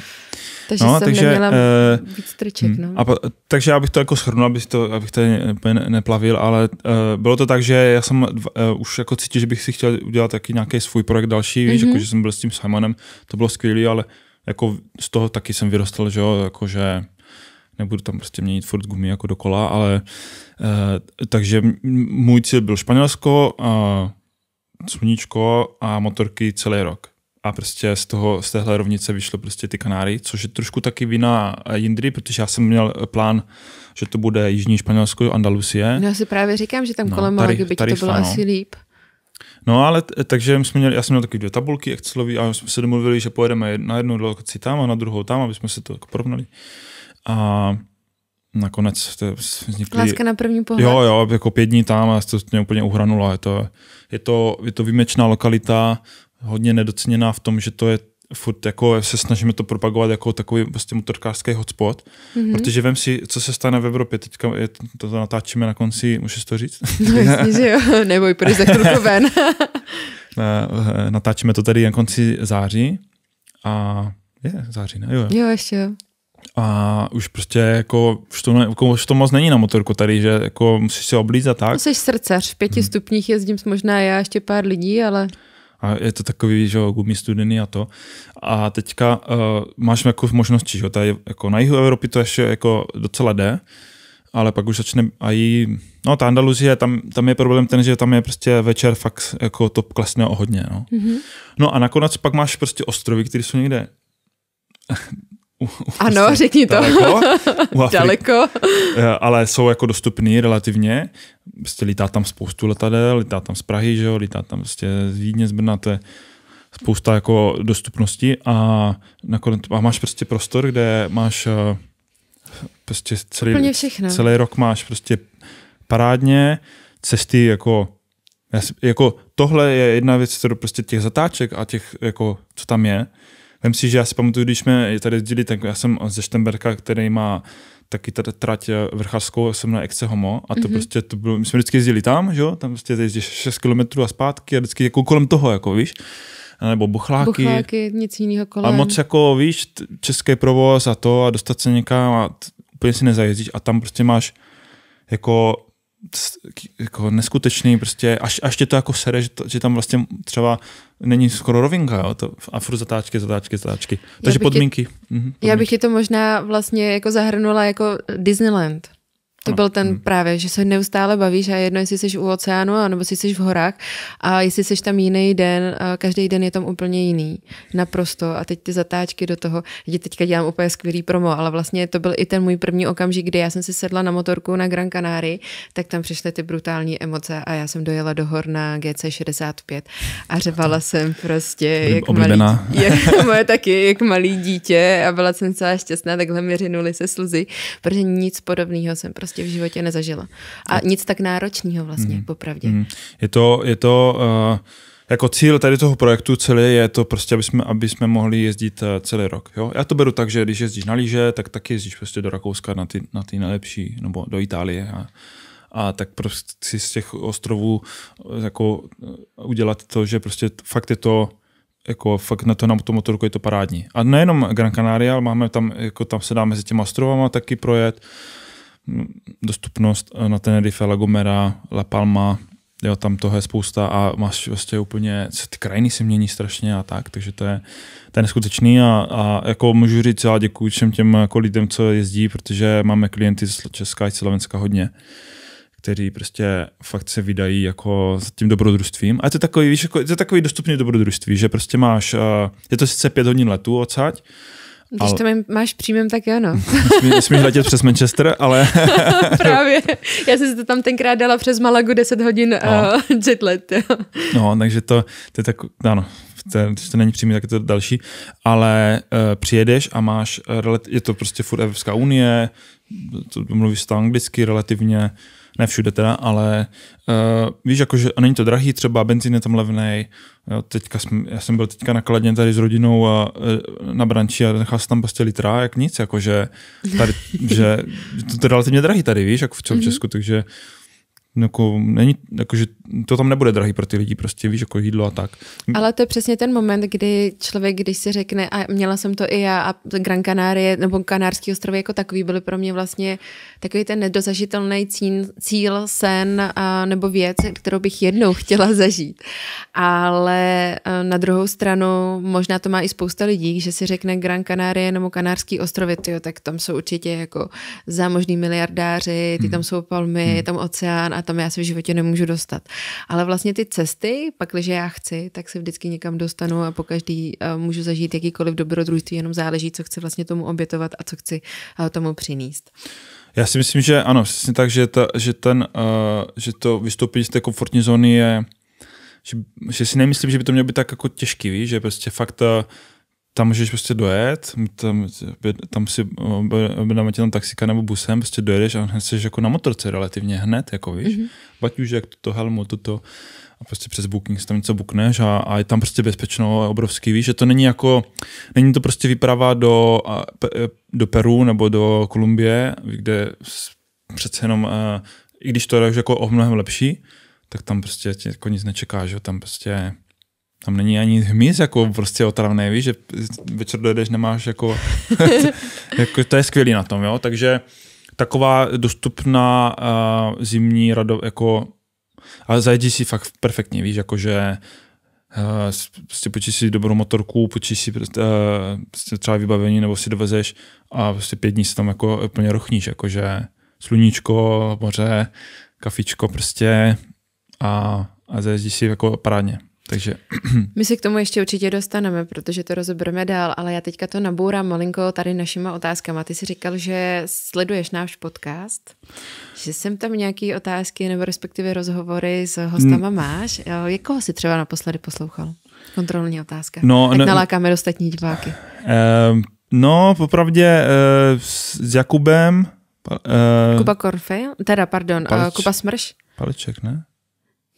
Takže no, jsem takže, neměla uh, víc triček. Hmm. No. A, po, takže já bych to jako shrnul, abych to, abych to ne, ne, neplavil, ale uh, bylo to tak, že já jsem uh, už jako cítil, že bych si chtěl udělat taky nějaký svůj projekt další, mm-hmm. víš, mhm. jako, že jsem byl s tím Simonem, to bylo skvělé, ale jako z toho taky jsem vyrostl, že jo, jako že nebudu tam prostě měnit furt gumy jako dokola, ale e, takže můj cíl byl Španělsko, a sluníčko a motorky celý rok. A prostě z, toho, z téhle rovnice vyšlo prostě ty Kanáry, což je trošku taky vina Jindry, protože já jsem měl plán, že to bude Jižní Španělsko, Andalusie. No já si právě říkám, že tam no, kolem Malagy by to bylo ano. asi no. líp. No ale, takže jsme měli, já jsem měl takové dvě tabulky Excelové a jsme se domluvili, že pojedeme na jednu lokaci tam a na druhou tam, aby jsme se to jako porovnali. A nakonec to vznikly... Láska na první pohled. Jo, jo, jako pět dní tam a to mě úplně uhranula. Je to, je to, je to výjimečná lokalita, hodně nedoceněná v tom, že to je furt jako se snažíme to propagovat jako takový prostě motorkářský hotspot, mm-hmm. protože vem si, co se stane v Evropě, teďka je, to, to natáčíme na konci, můžeš to říct? No jasně, že jo, neboj, půjdeš za chvilku ven. Eh, natáčíme to tady na konci září a je, září, ne? Jo, jo. jo ještě jo. A už prostě jako, už to, ne, jako, už to moc není na motorku tady, že jako musíš se oblízat tak. No, jsi srdcař, v pěti hmm. stupních jezdím možná já ještě pár lidí, ale... A je to takový, že jo, gumy studený a to. A teďka uh, máš jako možnosti, že jo, tady jako na jihu Evropy to ještě jako docela jde, ale pak už začne i, no ta Andaluzie, tam, tam je problém ten, že tam je prostě večer fakt jako to klesne o hodně, no. Mm-hmm. No a nakonec pak máš prostě ostrovy, které jsou někde u, ano, prostě řekni to. Daleko, daleko. Eh, ale jsou jako dostupný relativně. Prostě lítá tam spoustu letadel, lítá tam z Prahy, že jo, lítá tam prostě z Vídně, z Brna, to je spousta jako dostupnosti a nakonec a máš prostě prostor, kde máš eh, prostě celý, celý rok máš prostě parádně cesty jako jako tohle je jedna věc, kterou prostě těch zatáček a těch, jako, co tam je, Vem si, že já si pamatuju, když jsme tady jezdili, tak já jsem ze Štemberka, který má taky tady trať eh, vrchářskou, jsem na Exce Homo a to mm-hmm. prostě, to bylo, my jsme vždycky jezdili tam, že jo, tam prostě jezdíš 6 km a zpátky a vždycky jako kolem toho, jako víš, nebo bochláky. Bochláky, nic jiného kolem. A moc jako, víš, český provoz a to a dostat se někam a t- úplně si nezajezdíš a tam prostě máš jako jako neskutečný, prostě až, až tě to jako sere, že, to, že tam vlastně třeba není skoro rovinka, jo, to, a furt zatáčky, zatáčky, zatáčky. Takže podmínky. Tě, mhm, podmínky. Já bych ti to možná vlastně jako zahrnula jako Disneyland. To no, byl ten hmm. právě, že se neustále bavíš a jedno, jestli jsi u oceánu nebo jsi v horách a jestli jsi tam jiný den, každý den je tam úplně jiný. Naprosto. A teď ty zatáčky do toho, že teďka dělám úplně skvělý promo, ale vlastně to byl i ten můj první okamžik, kdy já jsem si sedla na motorku na Gran Canary, tak tam přišly ty brutální emoce a já jsem dojela do hor na GC65 a řevala jsem prostě jak malý, jak, moje taky, jak malý dítě a byla jsem celá šťastná, takhle mi se slzy, protože nic podobného jsem prostě prostě v životě nezažila. A nic tak náročného vlastně, mm. popravdě. Mm. Je to, je to uh, jako cíl tady toho projektu celý je to prostě, aby jsme, aby jsme mohli jezdit eh, celý rok. Jo? Já to beru tak, že když jezdíš na líže, tak taky jezdíš prostě do Rakouska na ty, na ty nejlepší, nebo do Itálie. A, a tak prostě si z těch ostrovů eh, jako udělat to, že prostě fakt je to jako fakt na to na tom motorku je to parádní. A nejenom Gran Canaria, ale máme tam, jako tam se dá mezi těma ostrovama taky projet. Uh, dostupnost eh, na Tenerife, La Gomera, La Palma, jo, tam toho je spousta a máš vlastně úplně, ty krajiny se mění strašně a tak, takže to je, to je neskutečný a, a jako můžu říct, já děkuji všem těm jako lidem, co jezdí, protože máme klienty z Česka i Slovenska hodně kteří prostě fakt se vydají jako s tím dobrodružstvím. A je to takový, víš, jako, je to takový dostupný dobrodružství, že prostě máš, eh, je to sice pět hodin letu odsaď, když ale... to máš příjmem, tak jo, no. Nesmíš letět přes Manchester, ale... Právě. Já jsem to tam tenkrát dala přes Malagu 10 hodin no. uh, let. no, takže to, to je tak... Ano, to, když to není přímý, tak je to další. Ale uh, přijedeš a máš... Uh, je to prostě furt Evropská unie, to mluvíš to anglicky relativně, ne všude teda, ale uh, víš, jakože, a není to drahý, třeba benzín je tam levný. jo, teďka jsem, já jsem byl teďka nakladně tady s rodinou a eh, na branči a nechal jsem tam prostě litra, jak nic, jakože tady, že to je relativně drahý tady, víš, jako v celém mm-hmm. Česku, takže uh, jako, není, jako, že to tam nebude drahý pro ty lidi, prostě víš, jako jídlo a tak. Ale to je přesně ten moment, kdy člověk, když si řekne, a měla jsem to i já, a Gran Canaria nebo Kanárský ostrovy jako takový byly pro mě vlastně takový ten nedozažitelný cíl, cíl sen a, nebo věc, kterou bych jednou chtěla zažít. Ale e, na druhou stranu možná to má i spousta lidí, že si řekne Gran Canaria nebo Kanárský ostrovy, tyjo, tak tam jsou určitě jako zámožní miliardáři, ty hmm. tam jsou palmy, hmm. je tam oceán a tam já se v životě nemůžu dostat. Ale vlastně ty cesty, pak, když já chci, tak se vždycky někam dostanu a po každý eh, můžu zažít jakýkoliv dobrodružství, jenom záleží, co chci vlastně tomu obětovat a co chci eh, tomu přinést. Já si myslím, že ano, přesně tak, že, ta, že, ten, uh, že to vystoupení z té komfortní zóny je, že, že si nemyslím, že by to mělo být tak jako těžký, víš? že prostě fakt uh, tam můžeš prostě dojet, tam, tam si objednáme eh, tě tam taxika nebo busem, prostě dojedeš a hned jsi jako na motorce relativně hned, jako víš, mm-hmm. jak toto helmu, toto a prostě přes booking si tam něco bukneš a, a je tam prostě bezpečno obrovský, víš, že to není jako, není to prostě výprava do, eh, do Peru nebo do Kolumbie, kde přece jenom, eh, i když to je jako o mnohem lepší, tak tam prostě tě jako nic nečeká, že tam prostě tam není ani hmyz jako prostě otravné, víš, že večer dojedeš, nemáš jako, jako to je skvělý na tom, jo, takže taková dostupná uh, zimní rado, jako, a zajedí si fakt perfektně, víš, jakože uh, prostě počíš si dobrou motorku, počíš si uh, třeba vybavení nebo si dovezeš a prostě pět dní se tam jako úplně rochníš, jakože sluníčko, moře, kafičko prostě a, a zajedí si jako parádně. Takže... My se k tomu ještě určitě dostaneme, protože to rozebereme dál, ale já teďka to nabourám malinko tady našima otázkama. Ty jsi říkal, že sleduješ náš podcast, že jsem tam nějaké otázky nebo respektive rozhovory s hostama hmm. máš. Jakoho jsi třeba naposledy poslouchal? Kontrolní otázka. No, Ať no, nalákáme dostatní diváky. Uh, no, popravdě uh, s Jakubem. Uh, Kuba Korfej? Teda, pardon, eh, Palič, uh, Kuba Smrš? Paliček, ne?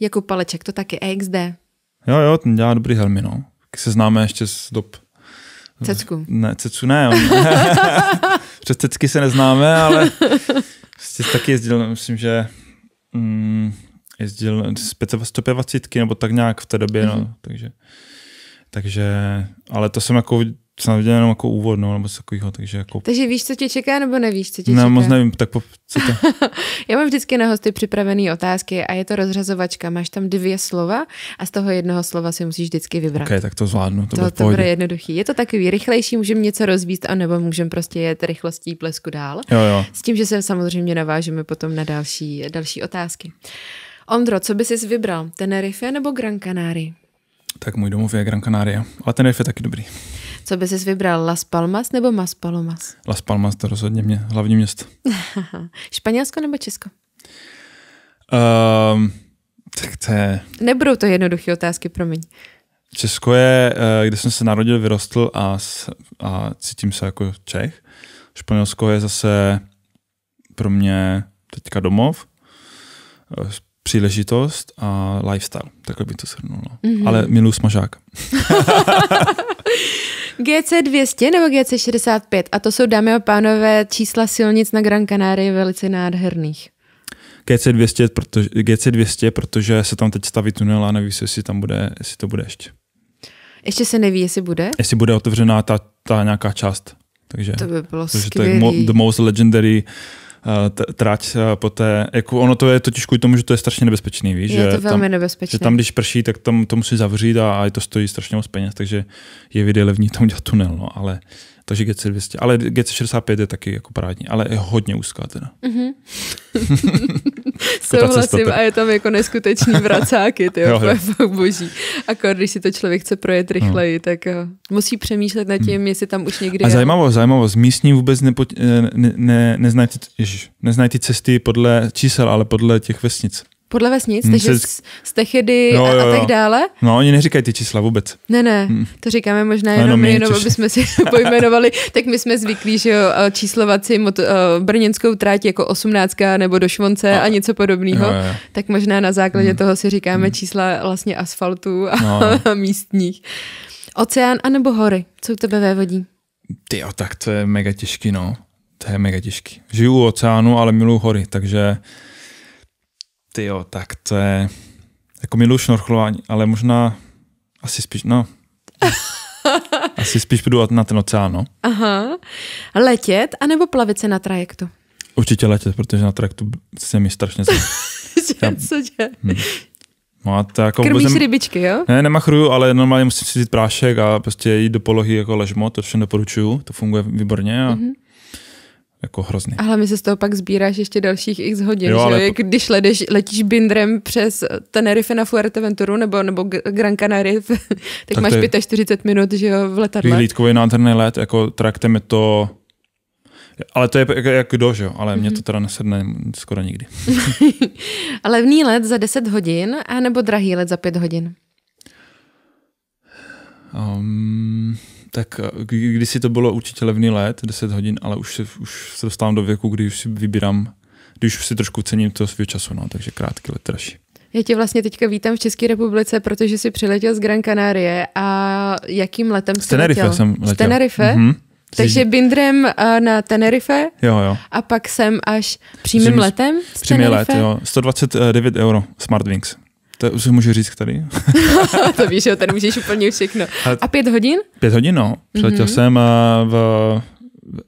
Jakub Paleček, to taky EXD. Jo, jo, ten dělá dobrý helmy, no. Se známe ještě z dob... Cecku. Ne, Cecu ne. On... Přes Cecky se neznáme, ale vlastně taky jezdil, myslím, že mm, jezdil z 125 nebo tak nějak v té době, mm-hmm. no, mhm. takže... Takže, ale to jsem jako jsem viděl jenom jako úvod, no, nebo takového, takže jako... Takže víš, co tě čeká, nebo nevíš, co tě ne, čeká? moc nevím, tak po, co to? Já mám vždycky na hosty připravené otázky a je to rozřazovačka. Máš tam dvě slova a z toho jednoho slova si musíš vždycky vybrat. Okay, tak to zvládnu, to, to, to bude jednoduchý. Je to takový rychlejší, můžeme něco rozvíst, anebo můžeme prostě jet rychlostí plesku dál. Jo, jo. S tím, že se samozřejmě navážeme potom na další, další otázky. Ondro, co by jsi vybral? Tenerife nebo Gran Canaria? Tak můj domov je Gran Canaria, ale Tenerife je taky dobrý. Co by jsi vybral, Las Palmas nebo Mas Palomas? Las Palmas, to rozhodně mě, hlavní město. Španělsko nebo Česko? Um, tak to je... Nebudou to jednoduché otázky, promiň. Česko je, eh, kde jsem se narodil, vyrostl a, a cítím se jako Čech. Španělsko je zase pro mě teďka domov, eh, příležitost a lifestyle. Takhle by to shrnulo. No. Mm-hmm. Ale miluji smažák. GC200 nebo GC65 a to jsou, dámy a pánové, čísla silnic na Gran Canaria velice nádherných. GC200, protože, GC200, protože se tam teď staví tunel a neví se, jestli tam bude, jestli to bude ještě. Ještě se neví, jestli bude? Jestli bude otevřená ta, ta nějaká část. Takže, to by bylo protože skvělý. to je mo, the most legendary uh, Eh, trať eh, po té, jako ono to je totiž kvůli tomu, že to je strašně nebezpečný, víš? Je že to velmi tam, nebezpečné. Že tam, když prší, tak tam to musí zavřít a, a to stojí strašně moc peněz, takže je vydej levní tam udělat tunel, no, ale takže GC200, ale GC65 je taky jako parádní, ale je hodně úzká teda. Mm-hmm. Souhlasím a je tam jako neskutečný vracáky, ty jo, fakt boží. A když si to člověk chce projet no. rychleji, no. tak jo, eh, musí přemýšlet nad tím, mm. jestli tam už někdy... A zajímavost, zajímavost, místní vůbec nepo, eh, ne, ne, neznají, ty, ježiš, neznají ty cesty podle čísel, ale podle těch vesnic. Podle vesnic, hmm, takže se... stechedy no, a, a tak dále? No, oni neříkají ty čísla vůbec. Ne, ne, hmm. to říkáme možná no, no, jenom, jenom, jenom aby jsme si pojmenovali, tak my jsme zvyklí, že jo, eh, číslovat si mot, uh, brněnskou tráť jako osmnáctka nebo do Švonce a, a něco podobného, jo, jo. tak možná na základě hmm. toho si říkáme hmm. čísla vlastně asfaltu a no. místních. Oceán anebo hory, co u tebe vévodí? Ty jo, tak to je mega těžký, no. To je mega těžký. Žiju u oceánu, ale miluju hory, takže ty jo, tak to je... Jako miluji šnorchlování, ale možná asi spíš, no. asi spíš půjdu na ten oceán, no. Aha. Letět anebo plavit se na trajektu? Určitě letět, protože na trajektu se mi strašně Já... Co tě? Hmm. No a to jako Krmíš vůbec nem... rybičky, jo? Ne, nemachruju, ale normálně musím si vzít prášek a prostě jít do polohy jako ležmo, to všem doporučuju, to funguje výborně a mm-hmm jako hrozný. A hlavně se z toho pak sbíráš ještě dalších x hodin, jo, že? Ale... Když ledeš, letíš bindrem přes Tenerife na Fuerteventuru nebo, nebo Gran Canary, tak, tak máš je... 45 minut že jo, v letadle. Výhlídkový nádherný let, jako traktem je to... Ale to je jak, jak kdo, že jo? Ale mm-hmm. mě to mhm. teda nesedne skoro nikdy. Ale levný let za 10 hodin, anebo drahý let za 5 hodin? Um, tak eh, když si to bylo určitě levný let, 10 hodin, ale už se, už se dostávám do věku, kdy už si vybírám, když už si trošku cením toho svého času, no, takže krátký let dražší. Já tě vlastně teďka vítám v České republice, protože jsi přiletěl z Gran Canarie a jakým letem jsi Tenerife letěl? jsem letěl. Z Tenerife? Mm-hmm. Takže Bindrem eh, na Tenerife jo, jo. a pak jsem až přímým Zim, letem? Přímý let, jo. 129 euro Smartwings. To už můžu říct tady. to víš, jo, tady můžeš úplně všechno. A pět hodin? Pět hodin, no. Přiletěl mm-hmm. jsem v,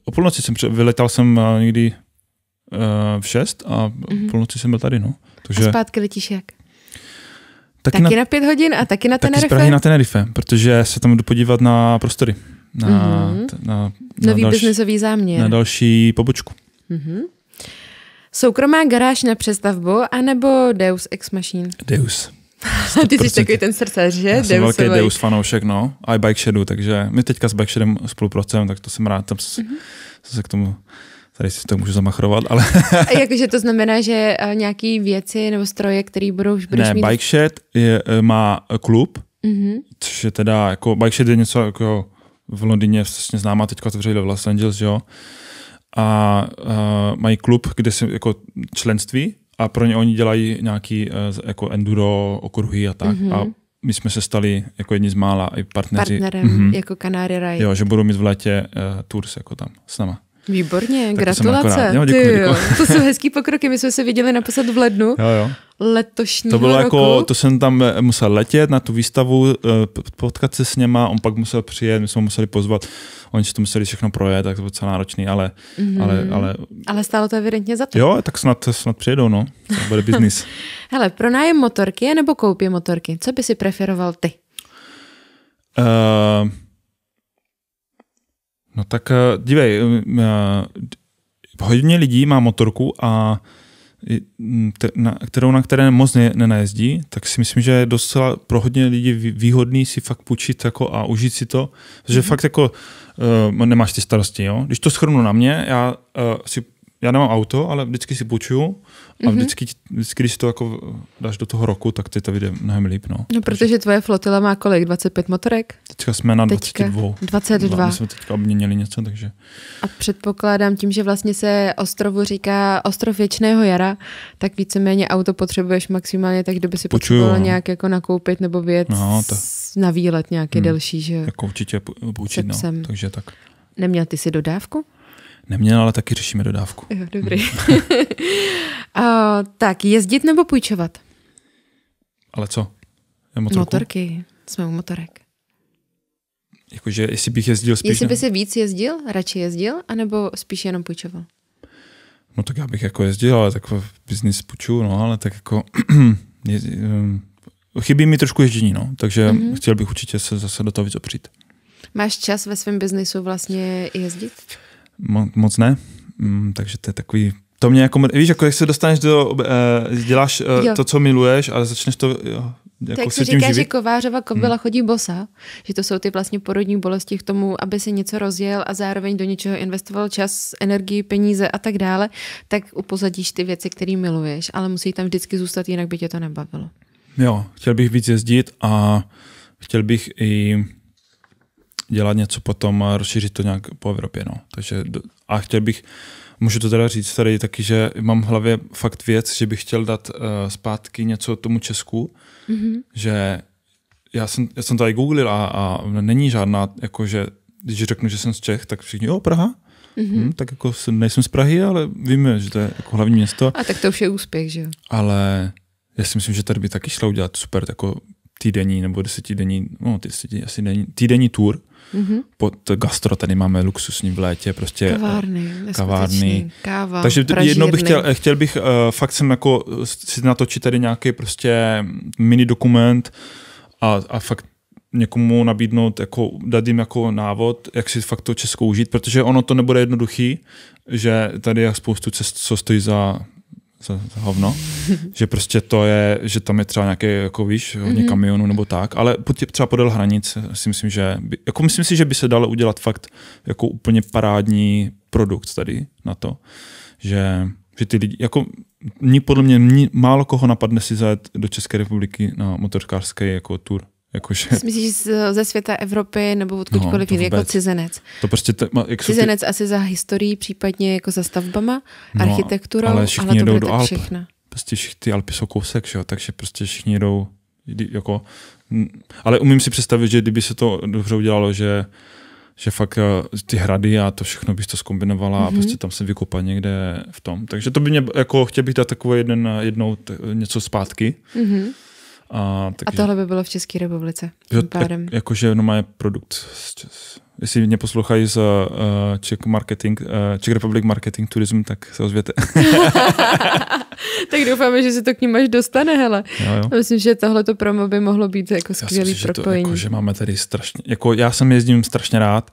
o půlnoci jsem vyletěl jsem někdy e, v šest a mm-hmm. půlnoci jsem byl tady, no. Takže... A zpátky letíš jak? Taky, taky na, na pět hodin a taky na taky Tenerife? Taky z Prahy na Tenerife, protože se tam jdu podívat na prostory. Na, mm-hmm. na, na Nový biznesový záměr. Na další pobočku. Mm-hmm. Soukromá garáž na přestavbu anebo Deus Ex Machine? Deus. 100%. Ty jsi takový prostě ten srdce, že? Já jsem velký Deus fanoušek, no. A i Bike Shedu, takže my teďka s Bike Shedem spolupracujeme, tak to jsem rád, tam se, mm-hmm. se k tomu tady si to můžu zamachrovat, ale... A jakože to znamená, že eh, nějaký věci nebo stroje, které budou už budeš Ne, mít... Bike Shed je, eh, má klub, mm-hmm. což je teda, jako Bike Shed je něco jako v Londýně vlastně známá, teďka otevřeli v Los Angeles, jo a uh, mají klub, kde si jako členství a pro ně oni dělají nějaký uh, jako enduro okruhy a tak. Mm-hmm. A mhm. my jsme se stali jako jedni z mála i partneři. Partnerem, mm-hmm. jako Canary Ride. Jo, že budou mít v létě uh, tours jako tam s náma. Výborně, tak jako gratulace. To, jo, děkuji, Ty jo. Děkuji. to jsou hezký pokroky, my jsme se viděli naposled v lednu. Jo, jo. Letošního to bylo jako, roku. jako, to jsem tam eh, musel letět na tu výstavu, eh, potkat se s něma, on pak musel přijet, my jsme ho museli pozvat, oni si to museli všechno projet, tak to bylo docela náročný, ale, mm-hmm. ale, ale... Ale stálo to evidentně za to. Jo, tak snad, snad přijedou, no. To bude biznis. Hele, pronájem motorky nebo koupě motorky, co by si preferoval ty? Uh, tak eh, dívej, eh, eh, hodně lidí má motorku a na, kterou na které moc ne, nenajezdí, tak si myslím, že je docela pro hodně lidí výhodný si fakt půjčit jako a užít si to, že mm-hmm. fakt jako uh, nemáš ty starosti. Jo? Když to schrnu na mě, já uh, si já nemám auto, ale vždycky si půjčuju a mhm. vždycky, vždycky, když si to jako eh, dáš do toho roku, tak ty to vyjde mnohem líp. No, no protože tvoje flotila má kolik? 25 motorek? Teďka jsme na teďka 22. 22. My jsme teďka obměnili něco, takže... A předpokládám tím, že vlastně se ostrovu říká ostrov věčného jara, tak víceméně auto potřebuješ maximálně tak, kdyby si Počuju, no. nějak jako nakoupit nebo věc no, to... na výlet nějaký hmm. delší, že... Jako určitě půjčit, no. takže tak. Neměl ty si dodávku? neměl, ale taky řešíme dodávku. Jo, dobrý. Hmm. tak, jezdit nebo půjčovat? Ale co? Motorku? Motorky. Jsme u motorek. Jakože, jestli bych jezdil spíš... Jestli by si víc jezdil, radši jezdil, anebo spíš jenom půjčoval? No tak já bych jako jezdil, ale tak biznis půjču, no ale tak jako... Hm, chybí mi trošku ježdění, no, takže mm-hmm. chtěl bych určitě se zase do toho víc opřít. Máš čas ve svém biznisu vlastně jezdit? Mo- moc ne. Mm, takže to je takový to mě jako, víš, jako jak se dostaneš do, Uh, děláš uh, to, co miluješ, ale začneš to jo, jako tak se říká, živit? že kovářova kobila hmm. chodí bosa, že to jsou ty vlastně porodní bolesti k tomu, aby si něco rozjel a zároveň do něčeho investoval čas, energii, peníze a tak dále, tak upozadíš ty věci, které miluješ, ale musí tam vždycky zůstat, jinak by tě to nebavilo. Jo, chtěl bych víc jezdit a chtěl bych i dělat něco potom a rozšířit to nějak po Evropě. No. Takže, a chtěl bych, můžu to teda říct tady taky, že mám v hlavě fakt věc, že bych chtěl dát uh, zpátky něco tomu Česku, mm-hmm. že já jsem, já jsem to i googlil a, a není žádná, jakože, když řeknu, že jsem z Čech, tak všichni, jo, Praha, Mm-hmm. Hmm, tak jako jsem, nejsem z Prahy, ale víme, že to je jako hlavní město. A tak to už je úspěch, že jo? Ale já si myslím, že tady by taky šlo udělat super jako týdenní nebo desetidenní, no desetidenní, asi týdenní tour Mm-hmm. Pod gastro tady máme luxusní v létě, prostě eh, kavárny, kavárny. Káva, Takže pražírny. jedno bych chtěl, eh, chtěl bych uh, fakt sem jako si natočit tady nějaký prostě mini dokument a, a fakt někomu nabídnout, jako dát jim jako návod, jak si fakt to Česko užít, protože ono to nebude jednoduchý, že tady je spoustu cest, co stojí za co, za hovno, že prostě to je, že tam je třeba nějaký jako víš, hodně mm-hmm. kamionů nebo tak, ale třeba podél hranic si myslím, že by, jako myslím si, že by se dalo udělat fakt jako úplně parádní produkt tady na to, že, že ty lidi, jako ní podle mě ní, málo koho napadne si zajet do České republiky na motorkářský jako tour. Jakože... Myslíš ze světa Evropy nebo odkudkoliv no, jako cizenec? To prostě te, jak cizenec ty... asi za historií, případně jako za stavbama, no, architekturou, ale, všichni ale to jdou do Alp. Všechna. Prostě ty Alpy jsou kousek, že jo? takže prostě všichni jdou jako... Ale umím si představit, že kdyby se to dobře udělalo, že že fakt eh, ty hrady a to všechno bych to zkombinovala mm-hmm. a mhm. prostě tam se vykopal někde v tom. Takže to by mě, jako chtěl bych dát takový eh, jednou t- něco zpátky. Mm-hmm a, takže... a tohle by bylo v České republice. Jo, pádem. Jak, jakože no má produkt. Jestli mě poslouchají za uh, eh, Czech, marketing, uh, Czech Republic Marketing Tourism, tak se ozvěte. tak doufáme, že se to k ním až dostane, hele. Jo, jo. Myslím, že tohle to promo by mohlo být jako skvělý já si propojení. Že, to, jako, že máme tady strašně, jako já jsem jezdím strašně rád,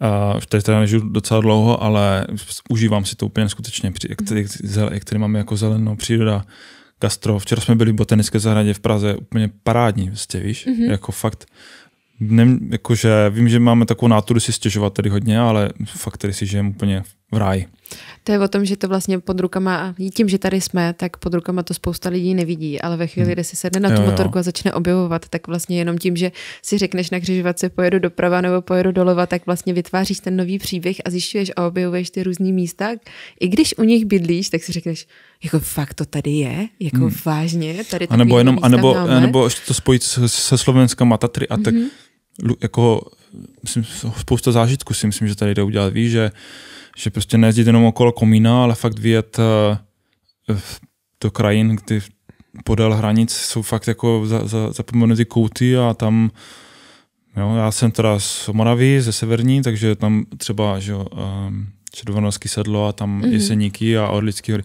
Uh, eh, už tady teda nežiju docela dlouho, ale užívám si to úplně skutečně, jak tady, jak tady máme jako zelenou příroda, gastro. Včera jsme byli v botanické zahradě v Praze, úplně parádní, vlastně, víš, mm-hmm. jako fakt. Ne, jakože vím, že máme takovou náturu si stěžovat tady hodně, ale fakt tady si žijeme úplně v ráji. To je o tom, že to vlastně pod rukama, tím, že tady jsme, tak pod rukama to spousta lidí nevidí, ale ve chvíli, hmm. kdy si sedne na tu jo, motorku a začne objevovat, tak vlastně jenom tím, že si řekneš na křižovatce pojedu doprava nebo pojedu doleva, tak vlastně vytváříš ten nový příběh a zjišťuješ a objevuješ ty různý místa. I když u nich bydlíš, tak si řekneš, jako fakt to tady je, jako hmm. vážně, tady a nebo jenom, a nebo, a nebo to spojit se, se slovenskama Tatry a tak mm-hmm. jako myslím, spousta zážitků si myslím, že tady jde udělat. Víš, že že prostě nejezdit jenom okolo komína, ale fakt vyjet eh, do krajin, kdy podél hranic jsou fakt jako za, za, zapomenuty kouty a tam jo, já jsem teda z Moravy, ze severní, takže tam třeba že, um, sedlo a tam mm-hmm. Jeseníky a Orlický hory.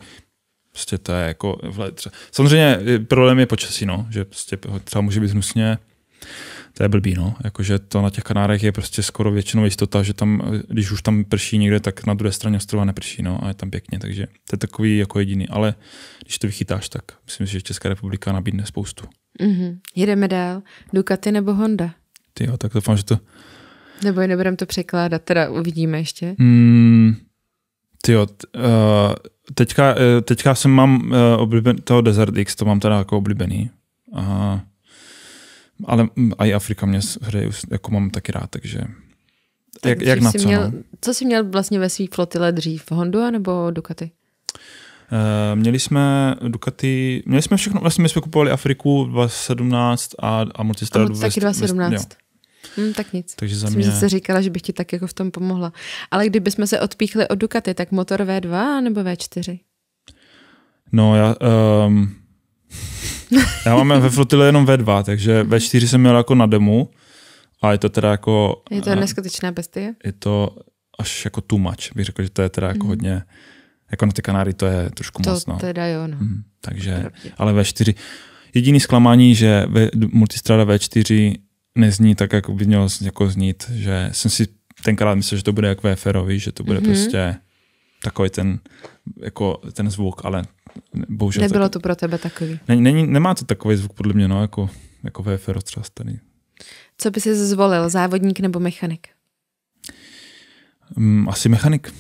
Prostě to je jako... Samozřejmě problém je počasí, no, že prostě třeba může být hnusně to je blbý, no. Jakože to na těch Kanárech je prostě skoro většinou jistota, že tam, když už tam prší někde, tak na druhé straně ostrova neprší, no, a je tam pěkně, takže to je takový jako jediný. Ale když to vychytáš, tak myslím si, že Česká republika nabídne spoustu. Mm-hmm. Jedeme dál. Ducati nebo Honda? Ty jo, tak doufám, že to... Nebo je nebudeme to překládat, teda uvidíme ještě. Mm, ty jo, t, uh, teďka, eh, teďka jsem mám uh, oblíben, toho Desert X, to mám teda jako oblíbený. Aha ale mm, i Afrika mě hraje, jako mám taky rád, takže tak jak, jak na co, měl, no? Co jsi měl vlastně ve svý flotile dřív? Hondu nebo Ducati? Uh, měli jsme Ducati, měli jsme všechno, vlastně my jsme kupovali Afriku 2017 a, a Multistar. A taky 2017. Vest, Hmm, tak nic. Takže za mě... Jsem, jsi říkala, že bych ti tak jako v tom pomohla. Ale kdybychom se odpíchli od Ducati, tak motor V2 nebo V4? No já... Um... Já mám ve flotile jenom ve dva, takže ve čtyři jsem měl jako na demo a je to teda jako... Je to eh, neskutečné bestie? Je to až jako too much, bych řekl, že to je teda jako mm. hodně... Jako na ty Kanáry to je trošku to moc, no. teda jo, no. Mm, takže, ale ve čtyři... Jediný zklamání, že ve, Multistrada V4 nezní tak, jak by mělo jako znít, že jsem si tenkrát myslel, že to bude jako ve Ferovi, že to bude mm-hmm. prostě takový ten, jako ten zvuk, ale bohužel. Nebylo tak... to pro tebe takový. Není, není, nemá to takový zvuk podle mě, no, jako, jako VFR roztřastený. Co by si zvolil, závodník nebo mechanik? Um, asi mechanik.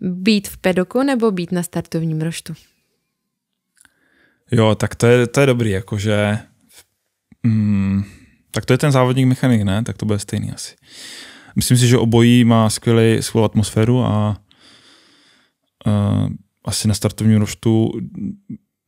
Být v pedoku nebo být na startovním roštu? Jo, tak to je, to je dobrý, jakože... Um, tak to je ten závodník mechanik, ne? Tak to bude stejný asi. Myslím si, že obojí má skvělý, skvělou atmosféru a uh, asi na startovním roštu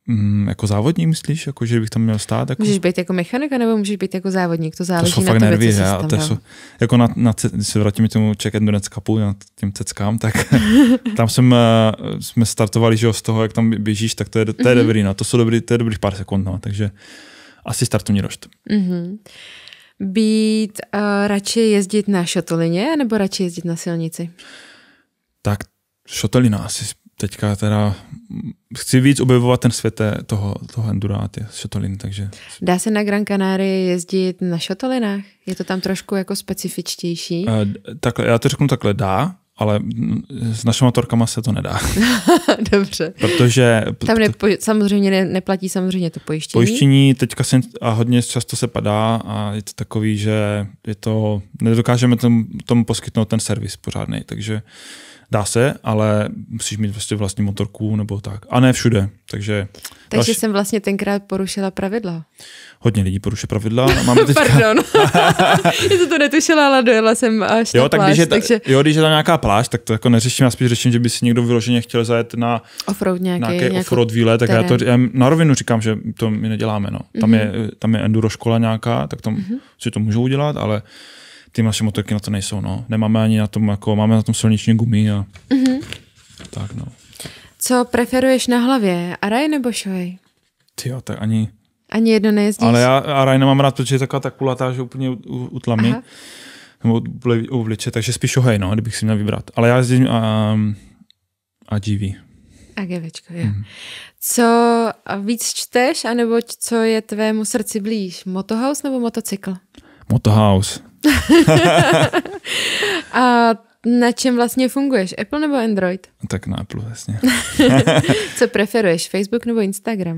mm, jako závodník, myslíš? Jako, že bych tam měl stát? Jako... Můžeš být jako mechanika nebo můžeš být jako závodník, to záleží to jsou na fakt nervy, věci, já, to jsou, jako na, na, když se vrátíme k tomu Czech Endurance Cupu, na těm ceckám, tak tam jsem, eh, jsme startovali, že z toho, jak tam běžíš, tak to je, to je mm-hmm. dobrý, no, to jsou dobrý, to je dobrých pár sekund, no, takže asi startovní rošt. Mm-hmm. Být uh, radši jezdit na šotolině nebo radši jezdit na silnici? Tak šotelina asi teďka teda chci víc objevovat ten svět toho, toho enduráty šatolin, takže... Dá se na Gran Canary jezdit na šotolinách? Je to tam trošku jako specifičtější? E, takhle, já to řeknu takhle, dá, ale mm, s našima torkama se to nedá. Dobře. Protože... Tam nepo, samozřejmě ne, neplatí samozřejmě to pojištění. Pojištění teďka se a hodně často se padá a je to takový, že je to, nedokážeme tom, tomu poskytnout ten servis pořádný, takže uh, Dá se, ale musíš mít vlastně vlastní motorku nebo tak. A ne všude. Takže, takže další... jsem vlastně tenkrát porušila pravidla. Hodně lidí poruše pravidla. Máme teďka... Pardon. Já jsem to netušila, ale dojela jsem až jo, na tak pláž. Když je ta, takže... Jo, když je tam nějaká pláž, tak to jako neřeším. Já spíš řeším, že by si někdo vyloženě chtěl zajet na offroad nějaký, nějaký offroad výlet, tak terén. já to já na rovinu říkám, že to my neděláme. No. Tam, mm-hmm. je, tam je enduro škola nějaká, tak tam mm-hmm. si to můžou udělat, ale ty naše motorky na to nejsou, no. Nemáme ani na tom, jako máme na tom silniční gumy a mm-hmm. tak, no. Co preferuješ na hlavě, Araj nebo Shoei? Ty jo, tak ani... Ani jedno nejezdíš? Ale já Araj nemám rád, protože je taková ta kulatá, že úplně utlamí. Nebo uvliče, takže spíš Shoei, no, kdybych si měl vybrat. Ale já jezdím a, a GV. A GVčko, jo. Mm. Co víc čteš, anebo co je tvému srdci blíž? Motohouse nebo motocykl? Motohouse. a na čem vlastně funguješ? Apple nebo Android? Tak na Apple, jasně. Co preferuješ, Facebook nebo Instagram?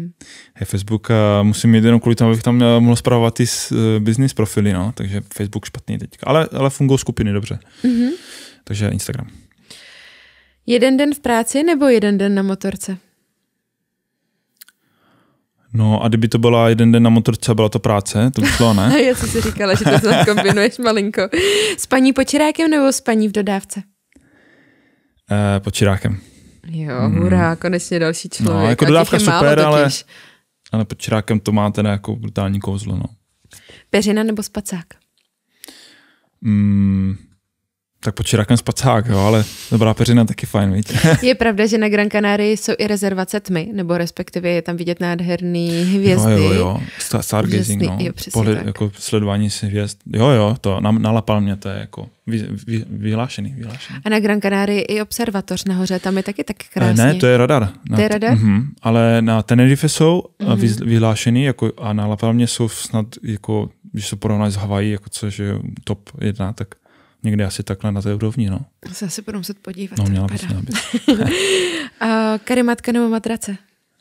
Hey, Facebook uh, musím mít jenom kvůli tomu, abych tam uh, mohl zpravovat ty uh, business profily, no, takže Facebook špatný teď. Ale, ale fungují skupiny dobře. Mm-hmm. Takže Instagram. Jeden den v práci nebo jeden den na motorce? No a kdyby to byla jeden den na motorce a byla to práce, to by šlo, ne? Já jsem si říkala, že to kombinuješ malinko. S paní Počirákem nebo s paní v dodávce? Eh, počirákem. Jo, hmm. hurá, hmm. konečně další no, člověk. No, jako dodávka super, ale, ale počirákem to má teda jako brutální kouzlo, no. Peřina nebo spacák? Hmm, tak pod čirákem spacák, jo, ale dobrá peřina taky fajn, víte. je pravda, že na Gran Canary jsou i rezervace tmy, nebo respektive je tam vidět nádherný hvězdy. Jo, jo, jo. Star stargazing, no. Jo, Pohled, jako sledování si hvězd. Jo, jo, to na, na La Palmě to je jako vy, vy, vyhlášený, vyhlášený. A na Gran Canary i observatoř nahoře, tam je taky tak eh, krásně. Ne, to je radar. Na, to je radar? mm Ale na Tenerife jsou mm vy, vyhlášený jako, a na La Palmě jsou snad, jako, když se porovnají s Havají, jako což je top jedna, tak někde asi takhle na té úrovni. No. Se asi budu muset podívat. No, měla bys, měla Kary matka nebo matrace?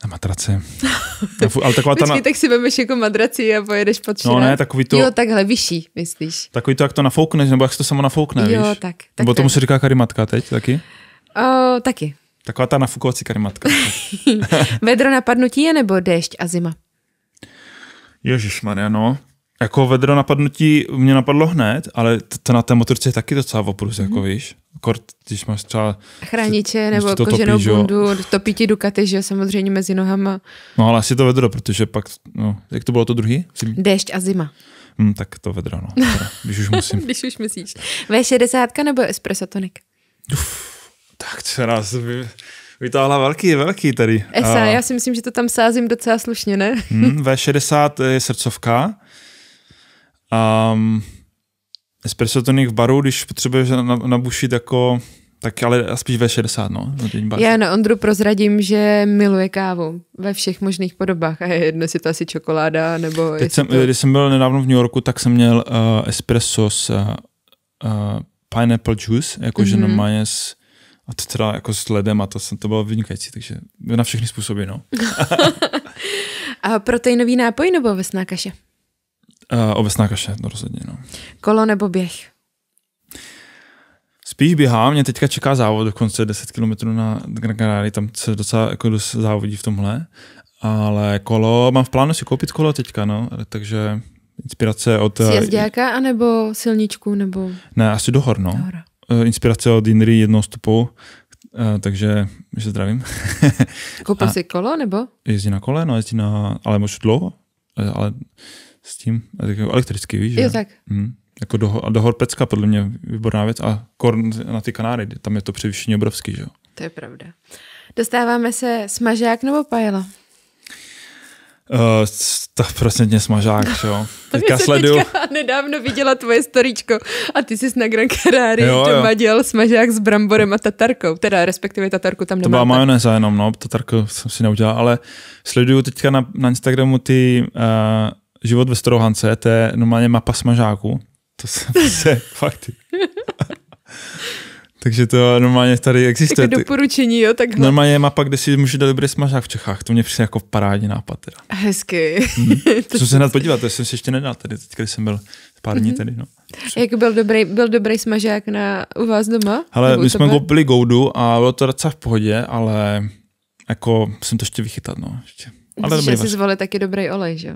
Na matrace. Ale taková ta na... tak si vemeš jako madraci a pojedeš pod No ne, takový to... Jo, takhle, vyšší, myslíš. Takový to, jak to nafoukneš, nebo jak se to samo nafoukne, Jo, víš? tak. tak nebo tomu se říká karimatka teď taky? O, taky. Taková ta nafukovací karimatka. Vedro napadnutí je nebo déšť a zima? Ježíš no. Jako vedro napadnutí mě napadlo hned, ale to na té motorce je taky docela oprus, mm jako mhm. víš. Kort, když máš třeba... Chrániče nebo to koženou topí, bundu, topí ti dukaty, že samozřejmě mezi nohama. No ale asi to vedro, protože pak, no, jak to bylo to druhý? Zim... a zima. Hmm, tak to vedro, no. Když už musím. když už musíš. V60 nebo espresso tonik? Uf, tak se nás vy, vytáhla velký, velký tady. Esa, a... já si myslím, že to tam sázím docela slušně, ne? hmm, V60 je srdcovka, Um, espresso tonic v baru, když potřebuješ nabušit jako tak ale spíš ve 60, no. Já na Ondru prozradím, že miluje kávu ve všech možných podobách a je jedno, jestli to asi čokoláda nebo... Teď jsem, to... Když jsem byl nedávno v New Yorku, tak jsem měl uh, espresso s uh, pineapple juice, jakože mm-hmm. normálně s, a to teda jako s ledem a to, to bylo vynikající, takže na všechny způsoby, no. a proteinový nápoj nebo vesná kaše? Uh, obecná kaše, no rozhodně. No. Kolo nebo běh? Spíš běhám, mě teďka čeká závod dokonce 10 km na Gran Canaria, tam se docela jako závodí v tomhle, ale kolo, mám v plánu si koupit kolo teďka, no, takže inspirace od... Sjezdějáka, eh, anebo silničku, nebo... Ne, asi do hor, no. Eh, inspirace od Inry jednou stupu, takže že zdravím. Koupil si kolo, nebo? Jezdí na kole, no, jezdí na, ale možná dlouho, ale s tím jako elektrický víš? Jo, tak. Hmm. Jako do, do Horpecka podle mě výborná věc a korn na ty Kanáry, tam je to převýšení obrovský, že jo? To je pravda. Dostáváme se smažák nebo pajela? Stoprocentně eh, uh, smažák, jo. teďka sleduju. Teďka nedávno viděla tvoje storíčko a ty jsi na Gran Canary doma dělal smažák s bramborem a tatarkou, teda respektive tatarku tam nemáte. To byla majonéza jenom, no, tatarku jsem si neudělal, ale sleduju teďka na, na Instagramu ty uh, život ve Strohance, to je normálně mapa smažáků. To to se fakt. Takže to normálně tady existuje. Také doporučení, jo, tak. Normálně je mapa, kde si můžeš dát dobrý smažák v Čechách. To mě přijde jako parádní nápad. Teda. Hezky. Hmm. Co se to podívat, to jsem si ještě nedal tady, teď, když jsem byl pár dní mhm. tady. No. Jak byl dobrý, byl dobrý smažák na, u vás doma? Ale my jsme koupili Goudu a bylo to docela v pohodě, ale jako jsem to ještě vychytat, no. Ještě. Ale Když si zvolit taky dobrý olej, že jo?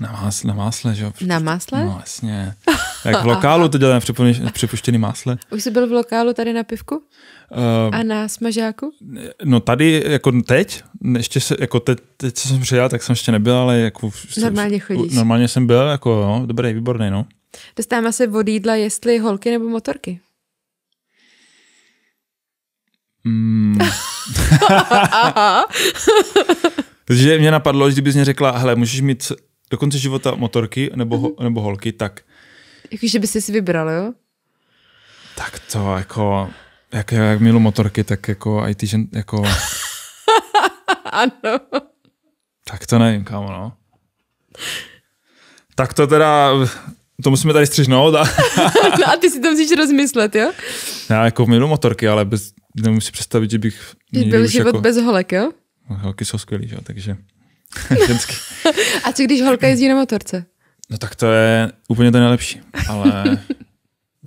Na, másle, na másle, že jo? Na másle? No, jasně. Jak v lokálu to děláme připuštěný másle. Už jsi byl v lokálu tady na pivku? Uh, A na smažáku? No tady, jako teď, ještě se, jako teď, teď co jsem přijel, tak jsem ještě nebyl, ale jako... Normálně chodíš. Normálně jsem byl, jako jo, no, dobrý, výborný, no. Dostáváme se od jídla, jestli holky nebo motorky? Mm. Takže mě napadlo, že kdybys mě řekla, hele, můžeš mít do konce života motorky nebo, ho, nebo holky, tak... Jakože by si vybral, jo? Tak to jako... Jak, jak milu motorky, tak jako IT žen, jako... ano. Tak to nevím, kámo, no. Tak to teda, to musíme tady střižnout. A... no a ty si to musíš rozmyslet, jo? Já jako milu motorky, ale bez, nemůžu si představit, že bych... Byl život jako... bez holek, jo? Holky jsou skvělý, jo, takže... Ženský. A co když holka jezdí na motorce? No tak to je úplně to nejlepší, ale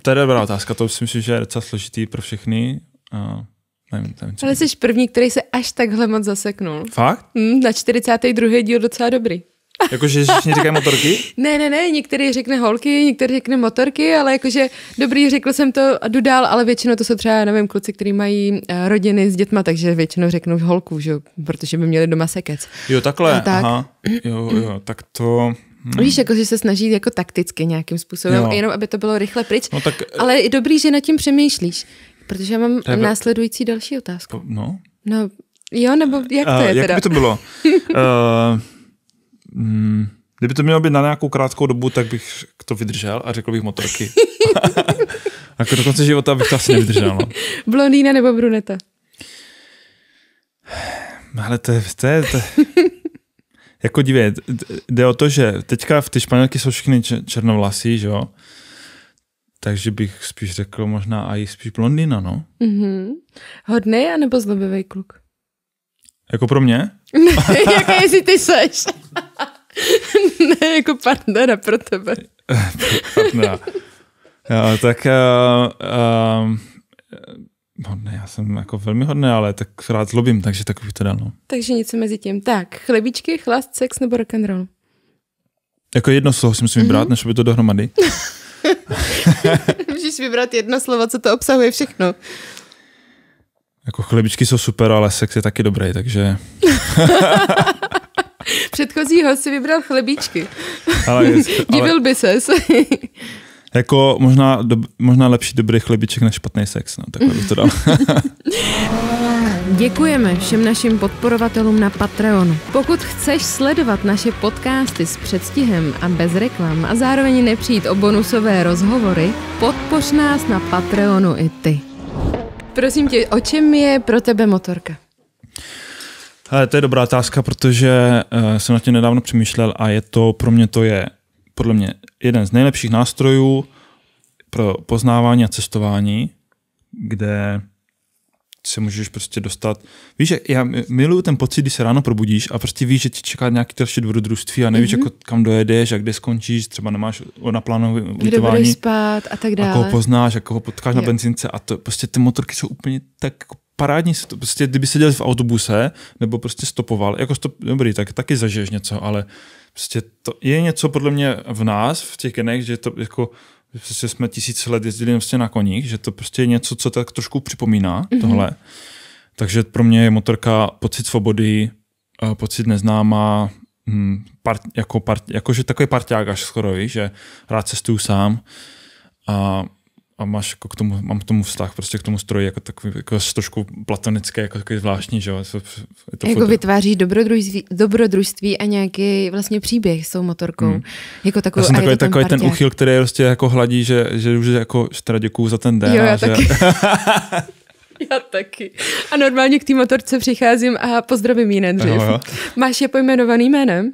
to je dobrá otázka, to si myslím, že je docela složitý pro všechny. A nevím, nevím, ale jsi první, který se až takhle moc zaseknul. Fakt? Mm, na 42. díl docela dobrý. Jakože všichni říkají motorky? ne, ne, ne, některý řekne holky, některý řekne motorky, ale jakože dobrý, řekl jsem to a jdu dál, ale většinou to jsou třeba, nevím, kluci, kteří mají eh, rodiny s dětma, takže většinou řeknou holku, že? protože by měli doma sekec. Jo, takhle, a tak. aha, jo, jo, tak to... Hmm. Víš, jako, že se snaží jako takticky nějakým způsobem, jo. jenom aby to bylo rychle pryč. No, tak, eh, ale je dobrý, že nad tím přemýšlíš, protože já mám tebe... následující další otázku. No? No, jo, nebo jak to eh, je uh, jak teda? Jak by to bylo? uh, Hmm. kdyby to mělo být na nějakou krátkou dobu, tak bych to vydržel a řekl bych motorky. jako do konce života bych to asi nevydržel. No. Blondýna nebo bruneta? Ale to je, to je, to je jako divě, jde o to, že teďka v ty španělky jsou všechny černovlasí, že jo? Takže bych spíš řekl možná i spíš blondýna, no. Mm-hmm. Hodnej anebo zlobivý kluk? Jako pro mě? jaké jsi ty seš? ne, jako partnera pro tebe. partnera. Jo, tak uh, eh, uh, eh, hodný, no já jsem jako velmi hodný, ale tak rád zlobím, takže takový to dalo. No. Takže něco mezi tím. Tak, chlebičky, chlast, sex nebo rock and roll? Jako jedno slovo si musím vybrat, mm-hmm. než by to dohromady. Můžeš vybrat jedno slovo, co to obsahuje všechno. Jako chlebičky jsou super, ale sex je taky dobrý, takže... Předchozí host si vybral chlebíčky. ale, jest, ale... by ses. jako možná, do, možná lepší dobrý chlebiček než špatný sex, no, takhle bych to dal. Děkujeme všem našim podporovatelům na Patreonu. Pokud chceš sledovat naše podcasty s předstihem a bez reklam a zároveň nepřijít o bonusové rozhovory, podpoř nás na Patreonu i ty. Prosím tě, o čem je pro tebe motorka? Hele, to je dobrá otázka, protože uh, jsem na tě nedávno přemýšlel a je to, pro mě to je, podle mě, jeden z nejlepších nástrojů pro poznávání a cestování, kde se můžeš prostě dostat. Víš, já miluju ten pocit, když se ráno probudíš a prostě víš, že ti čeká nějaký další dobrodružství a nevíš, mm-hmm. jako, kam dojedeš a kde skončíš, třeba nemáš na plánu Kde budeš spát a tak dále. A koho poznáš, a koho potkáš jo. na benzince a to prostě ty motorky jsou úplně tak jako parádní, prostě kdyby seděl v autobuse nebo prostě stopoval, jako stop, dobrý, tak taky zažiješ něco, ale prostě to je něco podle mě v nás, v těch genech, že to jako prostě jsme tisíce let jezdili vlastně na koních, že to prostě je něco, co tak trošku připomíná mm-hmm. tohle. Takže pro mě je motorka pocit svobody, pocit neznámá, hm, part, jako part, jakože takový parťák až skoro, že rád cestuju sám a a máš jako k tomu, mám k tomu vztah prostě k tomu stroji jako takový jako trošku platonické, jako takový zvláštní, že jo. Je to jako foto... vytváříš dobrodružství, dobrodružství a nějaký vlastně příběh s tou motorkou. Hmm. Jako takovou, já jsem takový, takový ten parťák. uchyl, který prostě jako hladí, že, že už jako teda děkuju za ten den. Jo, já že... taky. Já taky. A normálně k té motorce přicházím a pozdravím ji, Nedřiv. Máš je pojmenovaný jménem?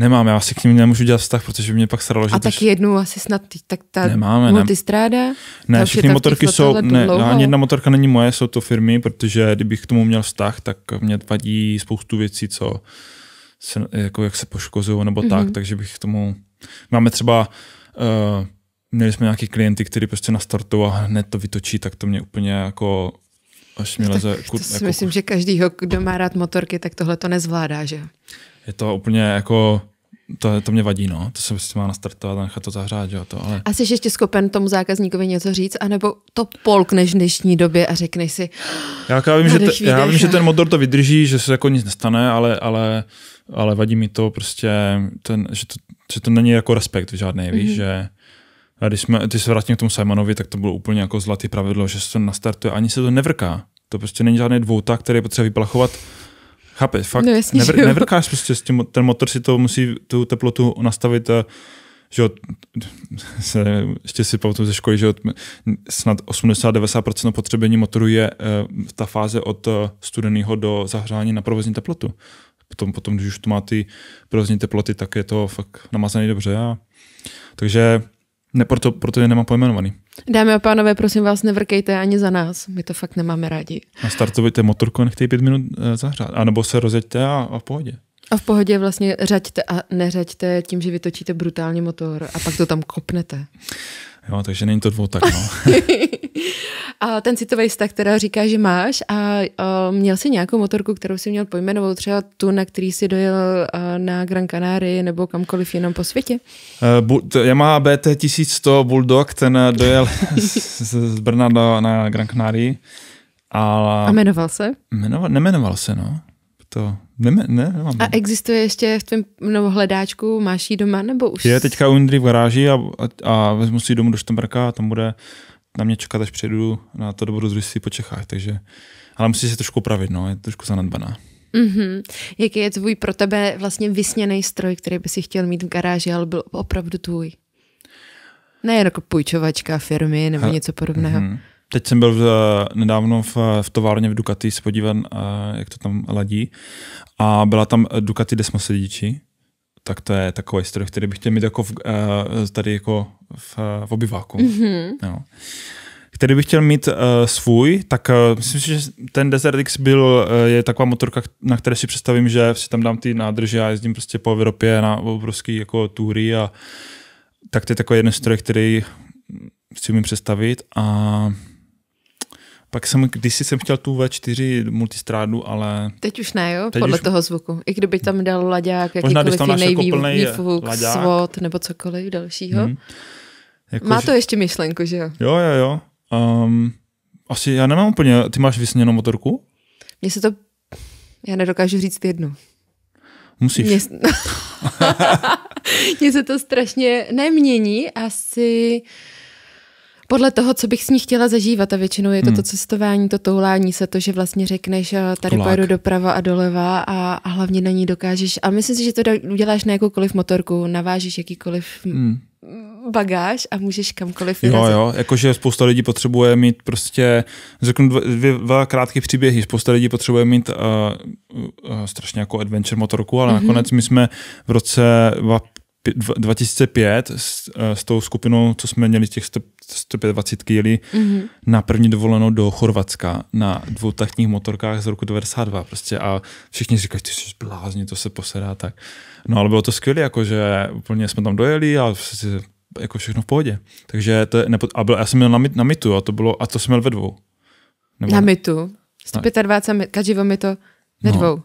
Nemám, já si k ním nemůžu dělat vztah, protože by mě pak sralo, že... A tak jednu asi snad, tak ta Nemáme, multistráda? Ne, ne všechny motorky jsou, ne, ani jedna motorka není moje, jsou to firmy, protože kdybych k tomu měl vztah, tak mě vadí spoustu věcí, co se, jako jak se poškozují nebo mm-hmm. tak, mhm. takže bych k tomu... Máme třeba, uh, měli jsme nějaký klienty, který prostě startu a hned to vytočí, tak to mě úplně jako až mi leze... No tak, kur, to si jako, myslím, že každýho, kdo má rád motorky, tak tohle to nezvládá, že je to úplně jako to, to mě vadí, no. To se prostě má nastartovat a nechat to zahřát, jo. To, ale... A jsi ještě schopen tomu zákazníkovi něco říct, anebo to polkneš v dnešní době a řekneš si... Já, ah, já, vím, že te, já vím, že ten motor to vydrží, že se jako nic nestane, ale, ale, ale vadí mi to prostě, ten, že, to, že to není jako respekt žádný, mm-hmm. víš, mhm. že... A když, jsme, když se vrátím k tomu Simonovi, tak to bylo úplně jako zlatý pravidlo, že se to nastartuje, ani se to nevrká. To prostě není žádný dvouta, který je potřeba vyplachovat Chápeš, fakt. No jasně, Nevr, nevrkáš prostě s tím, ten motor si to musí tu teplotu nastavit a že jo, se, ještě si pamatuju ze školy, že jo, snad 80-90% potřebení motoru je uh, ta fáze od eh, studeného do zahřání na provozní teplotu. Potom, potom, když už to má ty provozní teploty, tak je to fakt namazaný dobře. A, takže ne, proto, proto je nemám pojmenovaný. Dámy a pánové, prosím vás, nevrkejte ani za nás. My to fakt nemáme rádi. A startujte motorku, nechte pět minut eh, zahřát. A nebo se rozjeďte a, a v pohodě. A v pohodě vlastně řaďte a neřaďte tím, že vytočíte brutální motor a pak to tam kopnete. Jo, takže není to dvou tak, no. a ten citový vztah, která říká, že máš a, a měl jsi nějakou motorku, kterou si měl pojmenovat, třeba tu, na který si dojel na Gran Canary nebo kamkoliv jinam po světě? Uh, bu- Yamaha BT1100 Bulldog, ten dojel z, z Brna do, na Gran Canary. A, a jmenoval se? Jmenoval, nemenoval se, no to ne, ne, nemám. A existuje ještě v tvém novou hledáčku, máš ji doma nebo už? Je teďka Indry v garáži a, a, a vezmu si ji domů do Štembrka a tam bude na mě čekat, až přijdu na to dobu si po Čechách, takže ale musí se trošku upravit, no, je trošku zanedbaná. Mm-hmm. Jaký je tvůj pro tebe vlastně vysněný stroj, který by si chtěl mít v garáži, ale byl opravdu tvůj? Ne jako půjčovačka firmy nebo něco podobného. Mm-hmm. Teď jsem byl v, eh, nedávno v, eh, v továrně v Ducati se podívat, eh, jak to tam ladí. A byla tam Ducati Desmosedici, Tak to je takový stroj, který bych chtěl mít jako v, tady jako v, v obyváku. Mm-hmm. Jo. Který bych chtěl mít uh, svůj, tak uh, myslím si, že ten Desert X byl, uh, je taková motorka, na které si představím, že si tam dám ty nádrže a jezdím prostě po Evropě na obrovský jako tury a tak to je takový jeden stroj, který si umím představit a pak jsem, kdysi jsem chtěl tu V4 multistrádu, ale... Teď už ne, jo? Teď Podle už... toho zvuku. I kdyby tam dal laďák, jakýkoliv jiný jako výfuk, svod nebo cokoliv dalšího. Hmm. Jako, Má to že... ještě myšlenku, že jo? Jo, jo, jo. Um, asi já nemám úplně... Ty máš vysněnou motorku? Mně se to... Já nedokážu říct jednu. Musíš. Mně, Mě se to strašně nemění. Asi... Podle toho, co bych s ní chtěla zažívat a většinou je to hmm. to cestování, to toulání se, to, že vlastně řekneš, eh, tady Kulák. pojedu doprava a doleva a, a hlavně na ní dokážeš. A myslím si, že to uděláš na jakoukoliv motorku, navážíš jakýkoliv hmm bagáž a můžeš kamkoliv jít. Jo, jo, jakože spousta lidí potřebuje mít prostě, řeknu dva, dvě, dva krátké příběhy, spousta lidí potřebuje mít uh, uh, strašně jako adventure motorku, ale mm-hmm. nakonec my jsme v roce 2005 s, eh, s tou skupinou, co jsme měli těch 125 kg, mm-hmm. na první dovolenou do Chorvatska na dvoutaktních motorkách z roku 92 prostě a všichni říkají, ty jsi blázni, to se posedá tak. No ale bylo to skvělé, jakože úplně jsme tam dojeli a prostě, jako všechno v pohodě. Takže to je, nepo, a byl, já jsem měl na, na mitu a to bylo, a to jsem měl ve dvou. Nebo na ne? mitu? 125 mi, každý mi to ve no. dvou.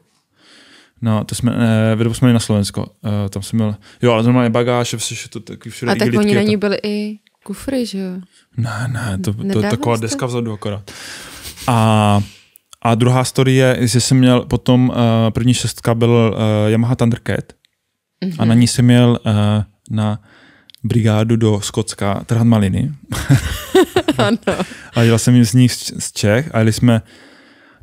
No, to jsme, ne, eh, jsme na Slovensko, uh, tam jsem měl, jo, ale normálně bagáž, vše, to taky všude A tak oni na ní byli i kufry, že jo? Ne, ne, to, to, je taková jste? deska vzadu akorát. A, a druhá story je, že jsem měl potom, uh, první šestka byl uh, Yamaha Thundercat mm-hmm. a na mhm. ní jsem měl uh, na brigádu do Skotska trhat maliny. ano. a dělal jsem z nich z Čech a jeli jsme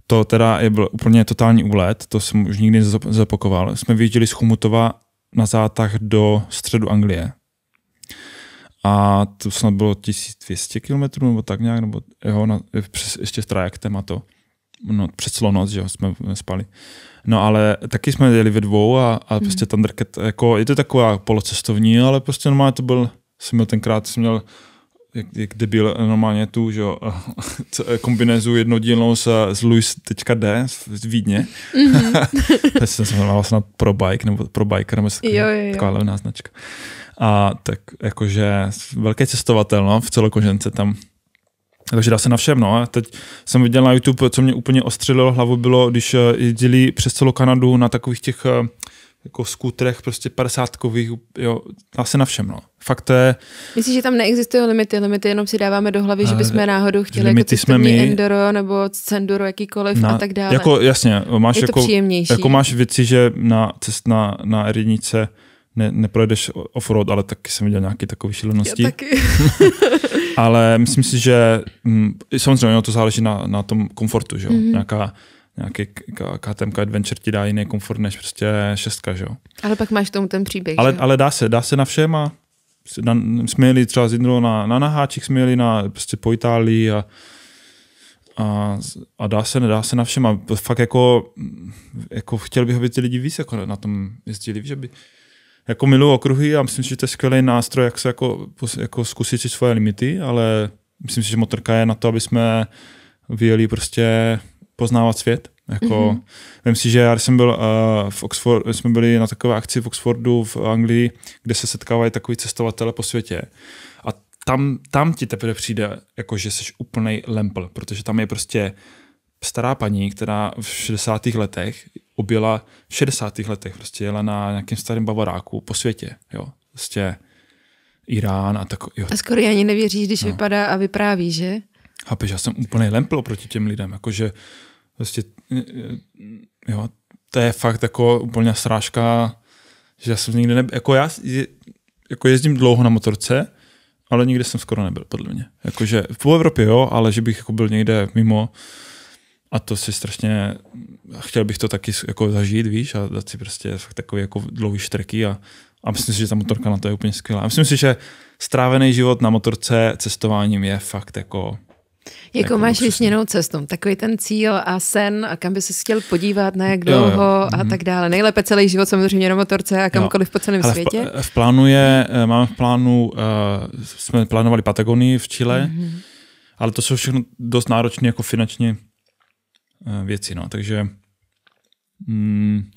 to teda je byl úplně totální úlet, to jsem už nikdy zapokoval. Jsme vyjížděli z Chumutova na zátah do středu Anglie. A to snad bylo 1200 km nebo tak nějak, nebo jo, na, přes, ještě s trajektem a to. No, přes celou noc, že jo, jsme spali. No ale taky jsme jeli ve dvou a, a hmm. prostě Thundercat, jako je to taková polocestovní, ale prostě normálně to byl, jsem měl tenkrát, jsem měl jak, jak debil normálně tu, že jo, eh, kombinézu jednodílnou s, s D z Vídně. Mm-hmm. to jsem se jmenovala snad pro bike, nebo pro biker, nebo taková, jo, jo, jo. taková levná značka. A tak jakože velký cestovatel, no, v celokožence tam. Takže dá se na všem, no. A teď jsem viděl na YouTube, co mě úplně ostřelilo hlavu, bylo, když eh, jezdili přes celou Kanadu na takových těch eh, jako skutrech prostě 50 kových, jo, asi na všem, no. Fakt to je... Myslíš, že tam neexistují limity, limity jenom si dáváme do hlavy, uh, že eh, bychom náhodou chtěli jako limity jako jsme my, enduro nebo senduro jakýkoliv na, a tak dále. Jako jasně, máš, jako, příjemnější. jako, máš věci, že na cest na, na R1 ne, neprojedeš offroad, ale taky jsem viděl nějaké takové šílenosti. Já taky. ale myslím si, že mm, samozřejmě to záleží na, na tom komfortu, že jo, mm-hmm. nějaká nějaký KTM Adventure ti dá jiný komfort než prostě šestka, že jo. Ale pak máš tomu ten příběh, ale, že? ale dá se, dá se na všem a na, jsme jeli třeba z Indro na, na naháčích, jsme jeli na, prostě po Itálii a, a, a dá se, nedá se na všem a fakt jako, jako chtěl bych, aby ty lidi víc jako na tom jezdili, že by jako miluji okruhy a myslím si, že to je skvělý nástroj, jak se jako, jako zkusit si svoje limity, ale myslím si, že motorka je na to, aby jsme vyjeli prostě poznávat svět. Jako, mm-hmm. Vím si, že já jsem byl uh, v Oxford, jsme byli na takové akci v Oxfordu v Anglii, kde se setkávají takový cestovatele po světě. A tam, tam ti teprve přijde, jako, že jsi úplný lempl, protože tam je prostě stará paní, která v 60. letech objela v 60. letech, prostě jela na nějakém starém bavoráku po světě, jo, prostě Irán a tak. Jo. A skoro ani nevěříš, když no. vypadá a vypráví, že? Chápeš, já jsem úplně lempl proti těm lidem, jakože Prostě, e, e, jo, to je fakt jako úplně srážka, že já jsem nikdy nebyl, jako já jako jezdím dlouho na motorce, ale nikdy jsem skoro nebyl, podle mě. Jakože v Evropě jo, ale že bych jako byl někde mimo a to si strašně, chtěl bych to taky jako zažít, víš, a dát si prostě fakt takový jako dlouhý štreky a, a myslím si, že ta motorka na to je úplně skvělá. A myslím si, že strávený život na motorce cestováním je fakt jako jako Jakou máš vysněnou cestu, takový ten cíl a sen a kam by se chtěl podívat, na jak dlouho jo, jo. a mhm. tak dále. Nejlépe celý život samozřejmě na motorce a kamkoliv jo. po celém Ale světě. V, v plánu je, eh, máme v plánu, uh, jsme plánovali Patagonii v Chile, mm-hmm. ale to jsou všechno dost náročné jako finanční eh, věci, no, takže... Mm,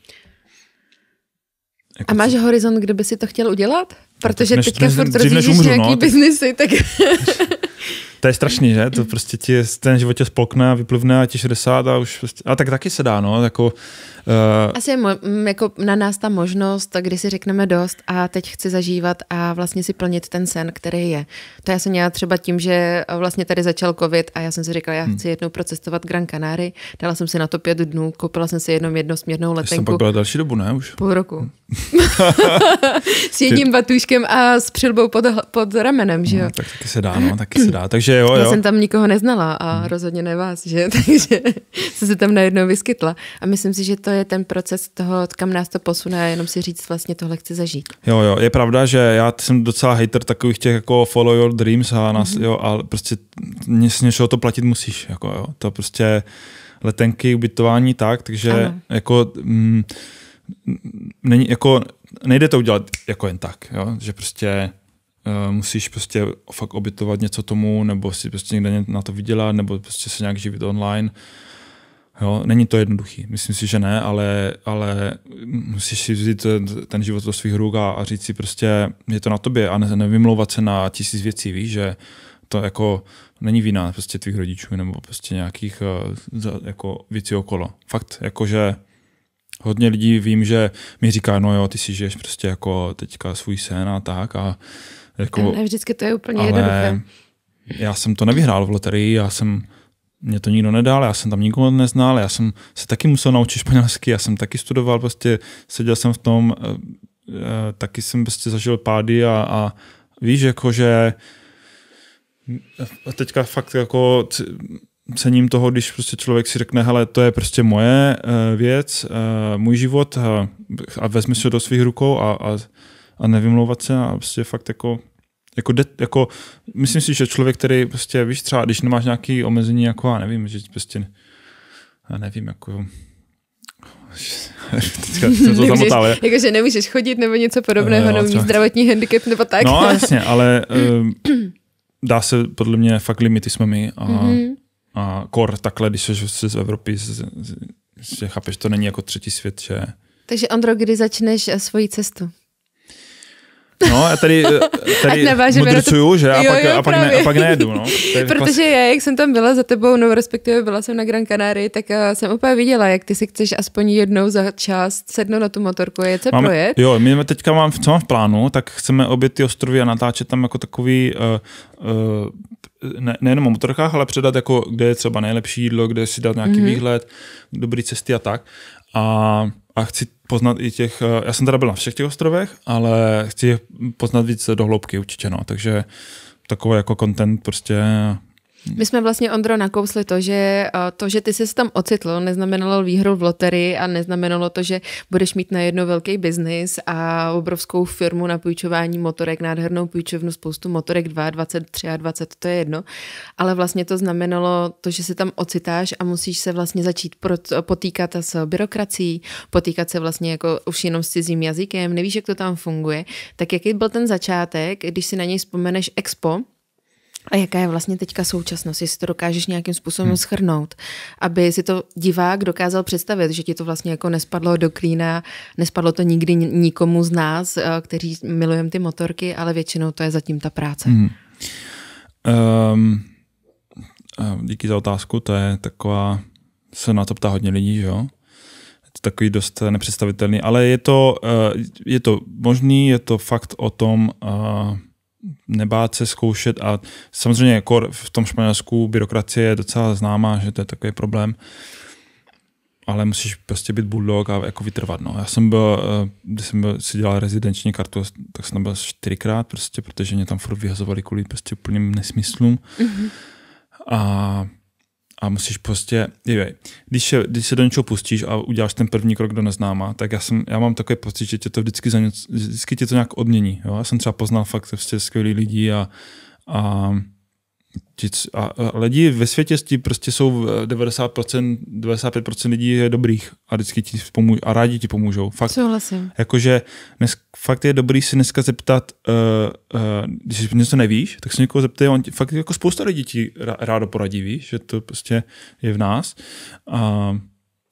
jako a máš horizont, kde by si to chtěl udělat? No, Protože no, než, teďka než, furt rozjíždíš nějaký no, biznisy, tak... To je strašný, že? To prostě ti, ten život tě spolkne a vyplivne a ti 60 a už prostě, a tak taky se dá, no, jako... Uh... Asi je mo- mm, jako na nás ta možnost, kdy si řekneme dost a teď chci zažívat a vlastně si plnit ten sen, který je. To já jsem měla třeba tím, že vlastně tady začal covid a já jsem si říkala, já hmm. chci jednou procestovat Gran Canary, dala jsem si na to pět dnů, koupila jsem si jednou jednosměrnou letenku. jsem pak byla další dobu, ne už? Půl roku. Hmm. s jedním batůškem a s přilbou pod, pod ramenem, že jo? No, tak taky se dá, no, taky se dá. Takže že jo, jo. Já jsem tam nikoho neznala a hmm. rozhodně ne vás, že? takže jsem se tam najednou vyskytla. A myslím si, že to je ten proces toho, kam nás to posune a jenom si říct vlastně tohle chci zažít. Jo, jo, je pravda, že já jsem docela hater takových těch jako follow your dreams a, nás, mm-hmm. jo, ale prostě z něčeho to platit musíš, jako jo, to prostě letenky, ubytování, tak, takže ano. jako mm, není, jako nejde to udělat jako jen tak, jo? že prostě Eh, musíš prostě fakt obytovat něco tomu, nebo si prostě někde na to vydělat, nebo prostě se nějak živit online. Jo, není to jednoduchý, myslím si, že ne, ale, ale musíš si vzít ten, eh, ten život do svých ruk a, a říct si prostě, je to na tobě a ne, nevymlouvat se na tisíc věcí, víš, že to jako není vina prostě tvých rodičů nebo prostě nějakých eh, jako věcí okolo. Fakt, jakože hodně lidí vím, že mi říká, no jo, ty si žiješ prostě jako teďka svůj sen a tak a jako, ne, vždycky to je úplně ale jednoduché. Já jsem to nevyhrál v loterii, já jsem mě to nikdo nedal, já jsem tam nikoho neznal, já jsem se taky musel naučit španělsky, já jsem taky studoval, prostě seděl jsem v tom, eh, eh, taky jsem prostě zažil pády a, a víš, jako že teďka fakt jako cením toho, když prostě člověk si řekne, hele, to je prostě moje eh, věc, můj život a vezmi si do svých rukou a, a, a nevymlouvat se a prostě fakt jako jako, de, jako, myslím si, že člověk, který prostě, víš, třeba, když nemáš nějaké omezení, jako já nevím, že prostě, já nevím, jako, to zamotal, Jako, že nemůžeš chodit nebo něco podobného, nebo mít zdravotní handicap nebo tak. No jasně, ale dá se podle mě fakt limity jsme my a, mm-hmm. a kor takhle, když jsi z Evropy, z, z, že chápeš, to není jako třetí svět, že... Takže Andro kdy začneš eh, svoji cestu? No, já tady, eh, tady mudrcuju, to... že já jo, pak, jo, a pak, ne, a pak nejedu. No. Protože já, jak jsem tam byla za tebou, no respektive byla jsem na Gran Canary, tak uh, jsem úplně viděla, jak ty si chceš aspoň jednou za čas sednout na tu motorku a jet se projet. Jo, my teďka mám, co mám v plánu, tak chceme obět ty ostrovy a natáčet tam jako takový uh, uh, ne, nejenom o motorkách, ale předat, jako, kde je třeba nejlepší jídlo, kde si dát nějaký mm-hmm. výhled, dobrý cesty a tak a, a chci poznat i těch, eh, já jsem teda byl na všech těch ostrovech, ale chci poznat víc do hloubky určitě, no, takže takový jako content prostě my jsme vlastně, Ondro, nakousli to, že eh, to, že ty jsi tam ocitl, neznamenalo výhru v loterii a neznamenalo to, že budeš mít na jedno velký biznis a obrovskou firmu na půjčování motorek, nádhernou půjčovnu, spoustu motorek 2, 23, 20, to je jedno. Ale vlastně to znamenalo to, že se tam ocitáš a musíš se vlastně začít potýkat s byrokracií, potýkat se vlastně jako už jenom s cizím jazykem, nevíš, jak to tam funguje. Tak jaký byl ten začátek, když si na něj vzpomeneš Expo, a jaká je vlastně teďka současnost, jestli to dokážeš nějakým způsobem hmm. schrnout, aby si to divák dokázal představit, že ti to vlastně jako nespadlo do klína, nespadlo to nikdy nikomu z nás, eh, kteří milujeme ty motorky, ale většinou to je zatím ta práce. Hmm. Um, díky za otázku, to je taková, se na to ptá hodně lidí, že jo? Je to takový dost eh, nepředstavitelný, ale je to, eh, je to možný, je to fakt o tom, uh, nebát se zkoušet a samozřejmě jako v tom Španělsku byrokracie je docela známá, že to je takový problém, ale musíš prostě být bulldog a jako vytrvat. No. Já jsem byl, eh, když jsem byl, si dělal rezidenční kartu, tak jsem byl čtyřikrát prostě, protože mě tam furt vyhazovali kvůli prostě úplným nesmyslům. Mm-hmm. A a musíš prostě, dívej, když se, když se do něčeho pustíš a uděláš ten první krok do neznáma, tak já, jsem, já mám takový pocit, že tě to vždycky, za něco, vždycky tě to nějak odmění. Jo? Já jsem třeba poznal fakt prostě skvělý lidi a, a a lidi ve světě s tím prostě jsou 90%, eh, 95% lidí je dobrých a vždycky ti pomůžou a rádi ti pomůžou. Fakt. Souhlasím. Jakože dnes, fakt je dobrý si dneska zeptat, uh, uh, když něco nevíš, tak se někoho zeptej, on fakt jako spousta lidí ti rádo poradí, víš, že to prostě je v nás. A,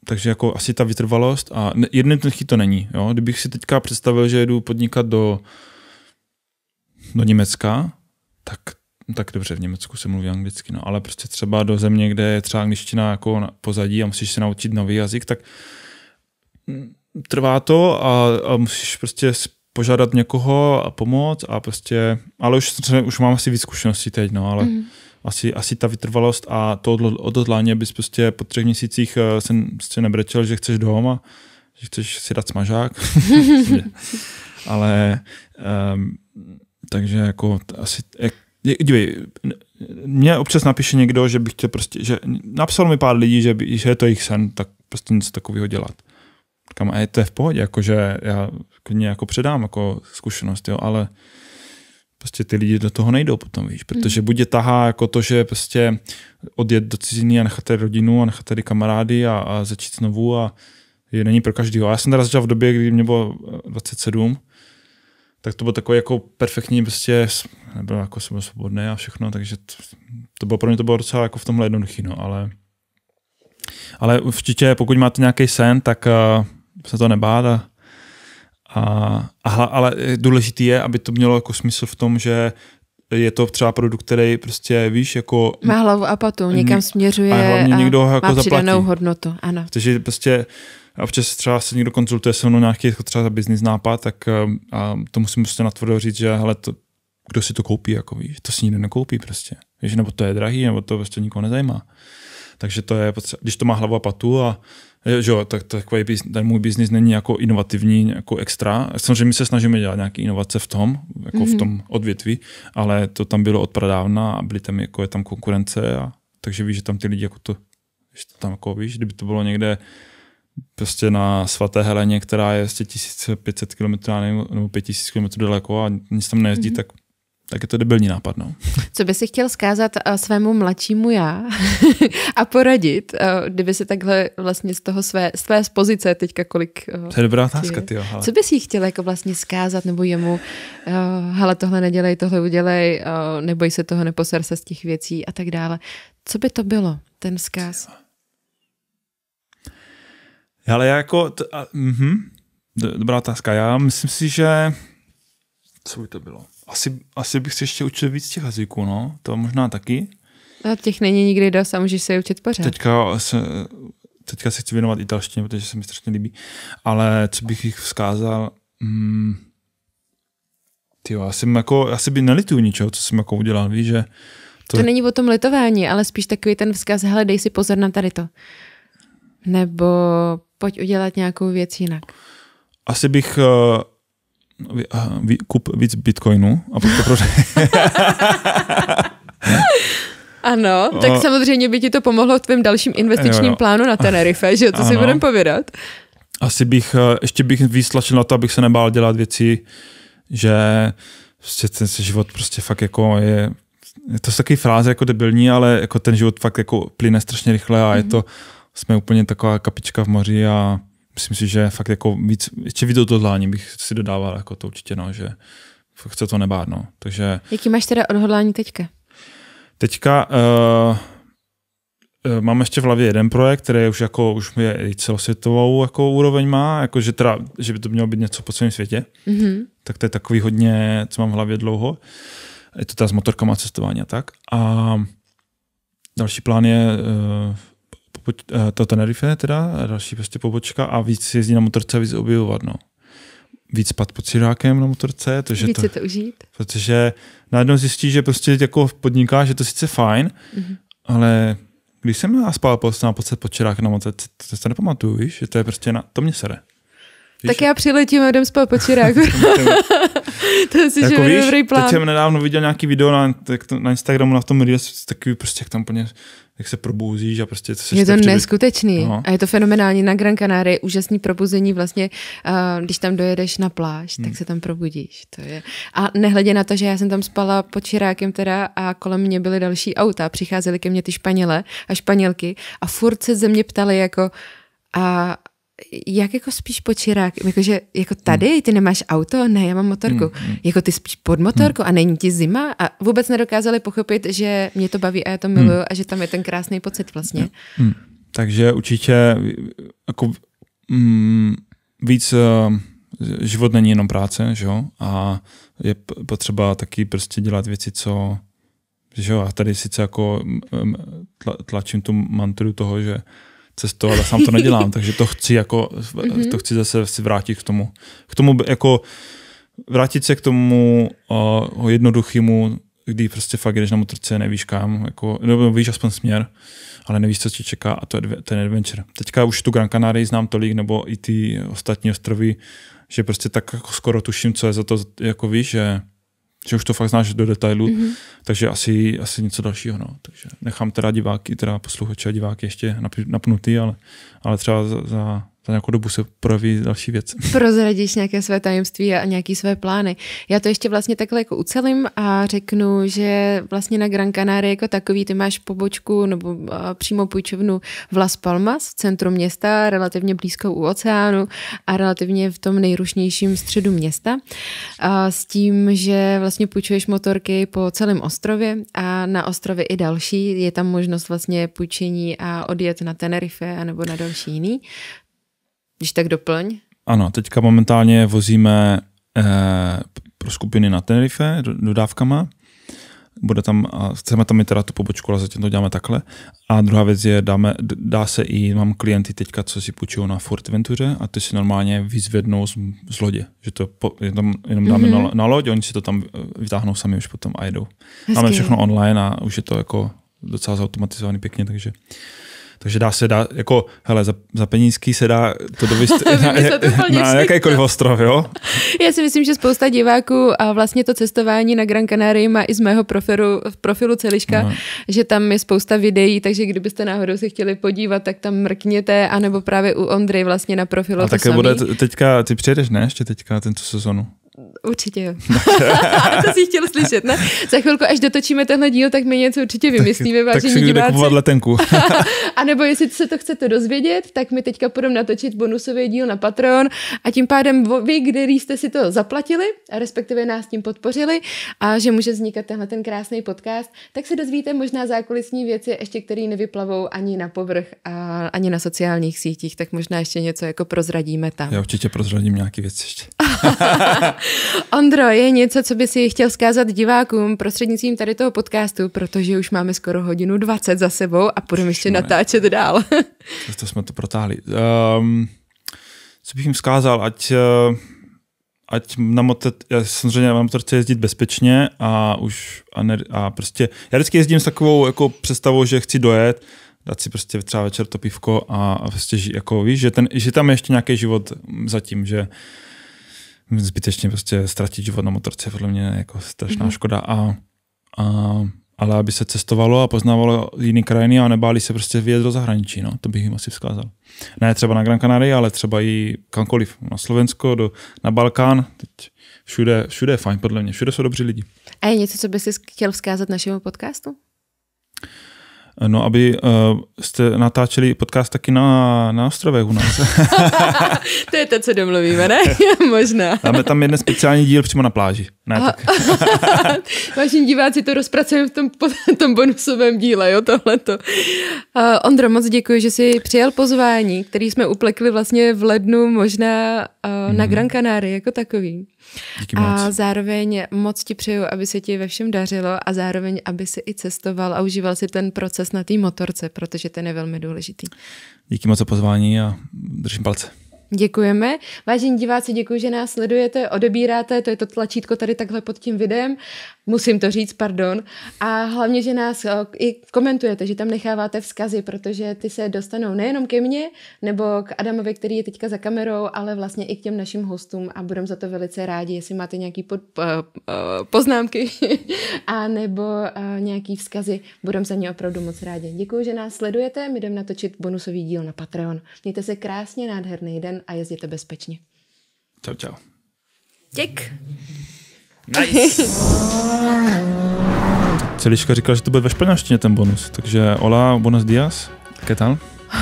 takže jako asi ta vytrvalost a jednoduchý to není. Jo? Kdybych si teďka představil, že jdu podnikat do, do Německa, tak No tak dobře, v Německu se mluví anglicky, no, ale prostě třeba do země, kde je třeba angličtina jako na pozadí a musíš se naučit nový jazyk, tak mm, trvá to a, a musíš prostě požádat někoho a pomoct a prostě, ale už, už mám asi víc zkušeností teď, no, ale mm. asi, asi ta vytrvalost a to odhodlání, abys prostě po třech měsících jsem eh, prostě nebrečel, že chceš doma, a že chceš si dát smažák. ale um, takže jako asi, jak, dívej, mě občas napíše někdo, že bych chtěl prostě, že napsal mi pár lidí, že, by, že je to jejich sen, tak prostě něco takového dělat. Říkám, a je to je v pohodě, jakože já klidně jako předám jako zkušenost, jo, ale prostě ty lidi do toho nejdou potom, víš, mhm. protože buď je tahá jako to, že prostě odjet do ciziny a nechat tady rodinu a nechat tady kamarády a, a začít znovu a je není pro každého. Já jsem teda začal v době, kdy mě bylo 27 eh, tak to bylo takový jako perfektní, prostě nebylo jako jsem byl svobodný a všechno, takže to, to bylo pro mě to bylo docela jako v tomhle jednoduchý, no, ale ale určitě, pokud máte nějaký sen, tak uh, se to nebát a, a, a, ale důležité je, aby to mělo jako smysl v tom, že je to třeba produkt, který prostě, víš, jako... Má hlavu a patu, někam směřuje a, hlavně a někdo a jako má přidanou zaplatí. hodnotu, ano. Takže prostě občas třeba se někdo konzultuje se mnou nějaký jako třeba business nápad, tak ehm, a to musím prostě natvrdo říct, že hele, to, kdo si to koupí, jako víš, to si nikdo nekoupí prostě. Víš, nebo to je drahý, nebo to prostě nikoho nezajímá. Takže to je, potřeba, když to má hlava patu a e, že jo, tak takový ten můj biznis není jako inovativní, jako extra. Samozřejmě my se snažíme dělat nějaké inovace v tom, jako mm-hmm. v mhm. tom odvětví, ale to tam bylo odpradávna a byly tam, jako je tam konkurence a takže víš, že tam ty lidi jako to, že to tam jako víš, kdyby to bylo někde prostě na svaté Heleně, která je vlastně 1500 km nebo 5000 km daleko a nic tam nejezdí, mm-hmm. tak tak je to debilní nápad. No. Co by si chtěl zkázat eh, svému mladšímu já a poradit, eh, kdyby se takhle vlastně z toho své, své z pozice teďka kolik... Eh, to je dobrá otázka, ty Co by si chtěl jako vlastně zkázat nebo jemu, hele, tohle nedělej, tohle udělej, neboj se toho, neposer se z těch věcí a tak dále. Co by to bylo, ten zkáz? Tyjo já jako, t, a, mm-hmm. dobrá otázka. Já myslím si, že, co by to bylo? Asi, asi bych se ještě učil víc těch jazyků, no. To možná taky. A těch není nikdy dost a můžeš se je učit pořád. Teďka se, teďka se chci věnovat italštině, protože se mi strašně líbí. Ale co bych jich vzkázal, mm, tyjo, asi, jako, asi by nelituju ničeho, co jsem jako udělal, víš, že to... to není o tom litování, ale spíš takový ten vzkaz, hele, dej si pozor na tady to. Nebo pojď udělat nějakou věc jinak? Asi bych uh, vy, kup víc bitcoinu a pak to prodej. ano, tak uh, samozřejmě by ti to pomohlo v tvém dalším investičním jo, jo. plánu na Tenerife, že to ano. si budeme povědat. Asi bych, ještě bych vyslačil na to, abych se nebál dělat věci, že prostě ten život prostě fakt jako je, je to taky fráze jako debilní, ale jako ten život fakt jako plyne strašně rychle a mm-hmm. je mhm. to jsme úplně taková kapička v moři a myslím si, že fakt jako víc, ještě víc odhodlání bych si dodával, jako to určitě, no, že fakt se to nebát, no. Takže... Jaký máš teda odhodlání teďka? Teďka uh, Mám ještě v hlavě jeden projekt, který už jako už je i celosvětovou jako úroveň má, jako že, teda, že by to mělo být něco po celém světě. Mm-hmm. Tak to je takový hodně, co mám v hlavě dlouho. Je to teda s motorkama cestování a tak. A další plán je uh, Eh, to Tenerife teda, další prostě pobočka a víc jezdí na motorce a víc objevovat, no. Víc spat pod sirákem na motorce. To, že víc to, si to užít. Protože najednou zjistí, že prostě jako podniká, že to sice fajn, mm-hmm. ale když jsem já spal prostě na pocit pod sirákem na motorce, to, to se nepamatuju, víš, že to je prostě na, to mě sere. Víš? Tak já přiletím a jdem spát po čiráku. to si jako víš, dobrý plán. Teď jsem nedávno viděl nějaký video na, to, na Instagramu, na tom Reels, takový prostě, jak tam plně, jak se probouzíš a prostě... To se je to přibě... neskutečný no. a je to fenomenální. Na Gran Canary je úžasný probuzení vlastně, uh, když tam dojedeš na pláž, hmm. tak se tam probudíš. To je. A nehledě na to, že já jsem tam spala pod čirákem teda a kolem mě byly další auta, přicházely ke mně ty Španěle a Španělky a furt se ze mě ptali jako a jak jako spíš počírák? Jakože jako tady, hmm. ty nemáš auto? Ne, já mám motorku. Mm. Jako ty spíš pod motorku hmm. a není ti zima? A vůbec nedokázali pochopit, že mě to baví a já to miluju mm. a že tam je ten krásný pocit vlastně. Mm. Takže určitě jako mm, víc eh, život není jenom práce, že jo? A je potřeba taky prostě dělat věci, co že jo, A tady sice jako mm, mm, tlačím tu mantru toho, že cestou, a sám to nedělám, takže to chci jako, mm-hmm. to chci zase si vrátit k tomu, k tomu jako vrátit se k tomu uh, eh, jednoduchému, kdy prostě fakt jdeš na motorce, nevíš kam, jako, nebo víš aspoň směr, ale nevíš, co tě čeká a to je ten adventure. Teďka už tu Gran Canaria znám tolik, nebo i ty ostatní ostrovy, že prostě tak jako skoro tuším, co je za to, jako víš, že že už to fakt znáš do detailu, mm-hmm. takže asi, asi něco dalšího. No. Takže nechám teda diváky, teda posluchače a diváky ještě napnutý, ale, ale třeba za, za za nějakou dobu se projeví další věci. Prozradíš nějaké své tajemství a nějaké své plány. Já to ještě vlastně takhle jako ucelím a řeknu, že vlastně na Gran Canaria jako takový ty máš pobočku nebo přímo půjčovnu v Las Palmas, v centru města, relativně blízkou u oceánu a relativně v tom nejrušnějším středu města. A s tím, že vlastně půjčuješ motorky po celém ostrově a na ostrově i další. Je tam možnost vlastně půjčení a odjet na Tenerife nebo na další jiný. Když tak doplň. Ano, teďka momentálně vozíme eh, pro skupiny na Tenerife dodávkama. Bude tam, a chceme tam i teda tu pobočku, ale zatím to děláme takhle. A druhá věc je, dáme, dá se i, mám klienty teďka, co si půjčují na Fort Venture a ty si normálně vyzvednou z, z lodě. Že to po, jenom, jenom dáme mm-hmm. na, na loď, oni si to tam eh, vytáhnou sami už potom a jedou. Hezký. Máme všechno online a už je to jako docela zautomatizovaný pěkně, takže takže dá se dá, jako, hele, za, za penízky se dá to dovyst na, na, na jakýkoliv ostrov, jo? Já si myslím, že spousta diváků a vlastně to cestování na Gran Canaria má i z mého profilu, profilu Celiška, no. že tam je spousta videí, takže kdybyste náhodou se chtěli podívat, tak tam mrkněte, anebo právě u Ondry vlastně na profilu. A také bude teďka, ty přijedeš, ne, ještě teďka tento sezonu? Určitě jo. to si chtěl slyšet, ne? Za chvilku, až dotočíme tenhle díl, tak my něco určitě vymyslíme, tak, vážení tak si diváci. Tak letenku. a nebo jestli se to chcete dozvědět, tak my teďka půjdeme natočit bonusový díl na Patreon a tím pádem vy, který jste si to zaplatili, respektive nás tím podpořili a že může vznikat tenhle ten krásný podcast, tak se dozvíte možná zákulisní věci, ještě které nevyplavou ani na povrch a ani na sociálních sítích, tak možná ještě něco jako prozradíme tam. Já určitě prozradím nějaké věci ještě. Ondro, je něco, co by si chtěl zkázat divákům prostřednictvím tady toho podcastu, protože už máme skoro hodinu 20 za sebou a budeme ještě natáčet dál. to, to jsme to protáhli. Um, co bych jim vzkázal, ať, eh, ať na motor, já samozřejmě na motorce jezdit bezpečně a už a, ne, a prostě, já vždycky jezdím s takovou jako představou, že chci dojet, dát si prostě třeba večer to pivko a, a prostě jako víš, že, ten, že tam je ještě nějaký život zatím, že zbytečně prostě ztratit život na motorce, podle mě jako strašná mm-hmm. škoda. A, a, ale aby se cestovalo a poznávalo jiné krajiny a nebáli se prostě vyjet do zahraničí, no, to bych jim asi vzkázal. Ne třeba na Gran Canary, ale třeba i kamkoliv, na Slovensko, do, na Balkán, teď všude, všude je fajn podle mě, všude jsou dobří lidi. A je něco, co bys chtěl vzkázat našemu podcastu? No, aby uh, jste natáčeli podcast taky na, na ostrovech u nás. to je to, co domluvíme, ne? Možná. Máme tam jeden speciální díl přímo na pláži. Ne, tak. Vážení diváci, to rozpracujeme v tom, tom bonusovém díle, jo, tohleto. Uh, Ondro, moc děkuji, že jsi přijal pozvání, který jsme uplekli vlastně v lednu možná uh, hmm. na mhm. Gran Canary jako takový. Díky moc. A zároveň moc ti přeju, aby se ti ve všem dařilo a zároveň, aby si i cestoval a užíval si ten proces na té motorce, protože ten je velmi důležitý. Díky moc za pozvání a držím palce. Děkujeme. Vážení diváci, děkuji, že nás sledujete, odebíráte, to je to tlačítko tady takhle pod tím videem, musím to říct, pardon. A hlavně, že nás eh, i komentujete, že tam necháváte vzkazy, protože ty se dostanou nejenom ke mně, nebo k Adamovi, který je teďka za kamerou, ale vlastně i k těm našim hostům a budem za to velice rádi, jestli máte nějaké po, po, eh, eh, poznámky a nebo nějaký vzkazy, budem za ně opravdu moc rádi. Děkuji, že nás sledujete, my jdeme natočit bonusový díl na Patreon. Mějte se krásně, nádherný den den a jezděte bezpečně. Čau, čau. Děk. Nice. Celiška říkala, že to bude ve španělštině ten bonus, takže hola, buenos días, ¿qué tal?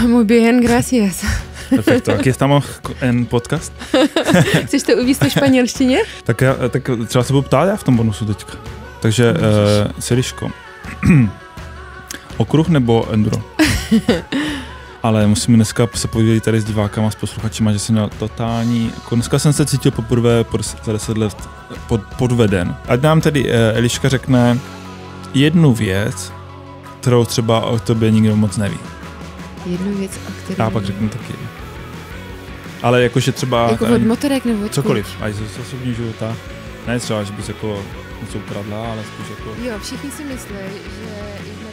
Muy bien, gracias. Perfecto, Aquí estamos en podcast. Chceš to uvíct ve španělštině? tak, já, eh, tak třeba se budu ptát já v tom bonusu teďka. Takže uh, Celiško, okruh nebo enduro? ale musím dneska se podívat tady s divákama, s posluchačima, že jsem měl totální, jako dneska jsem se cítil poprvé po 10 let pod, podveden. Ať nám tedy eh, Eliška řekne jednu věc, kterou třeba o tobě nikdo moc neví. Jednu věc, o které... Já pak řeknu taky. Ale jakože třeba... Jako eh, od motorek nebo odkud? Cokoliv, ať z osobní života. Ne třeba, že bys jako něco ukradla, ale spíš jako... Jo, všichni si myslí, že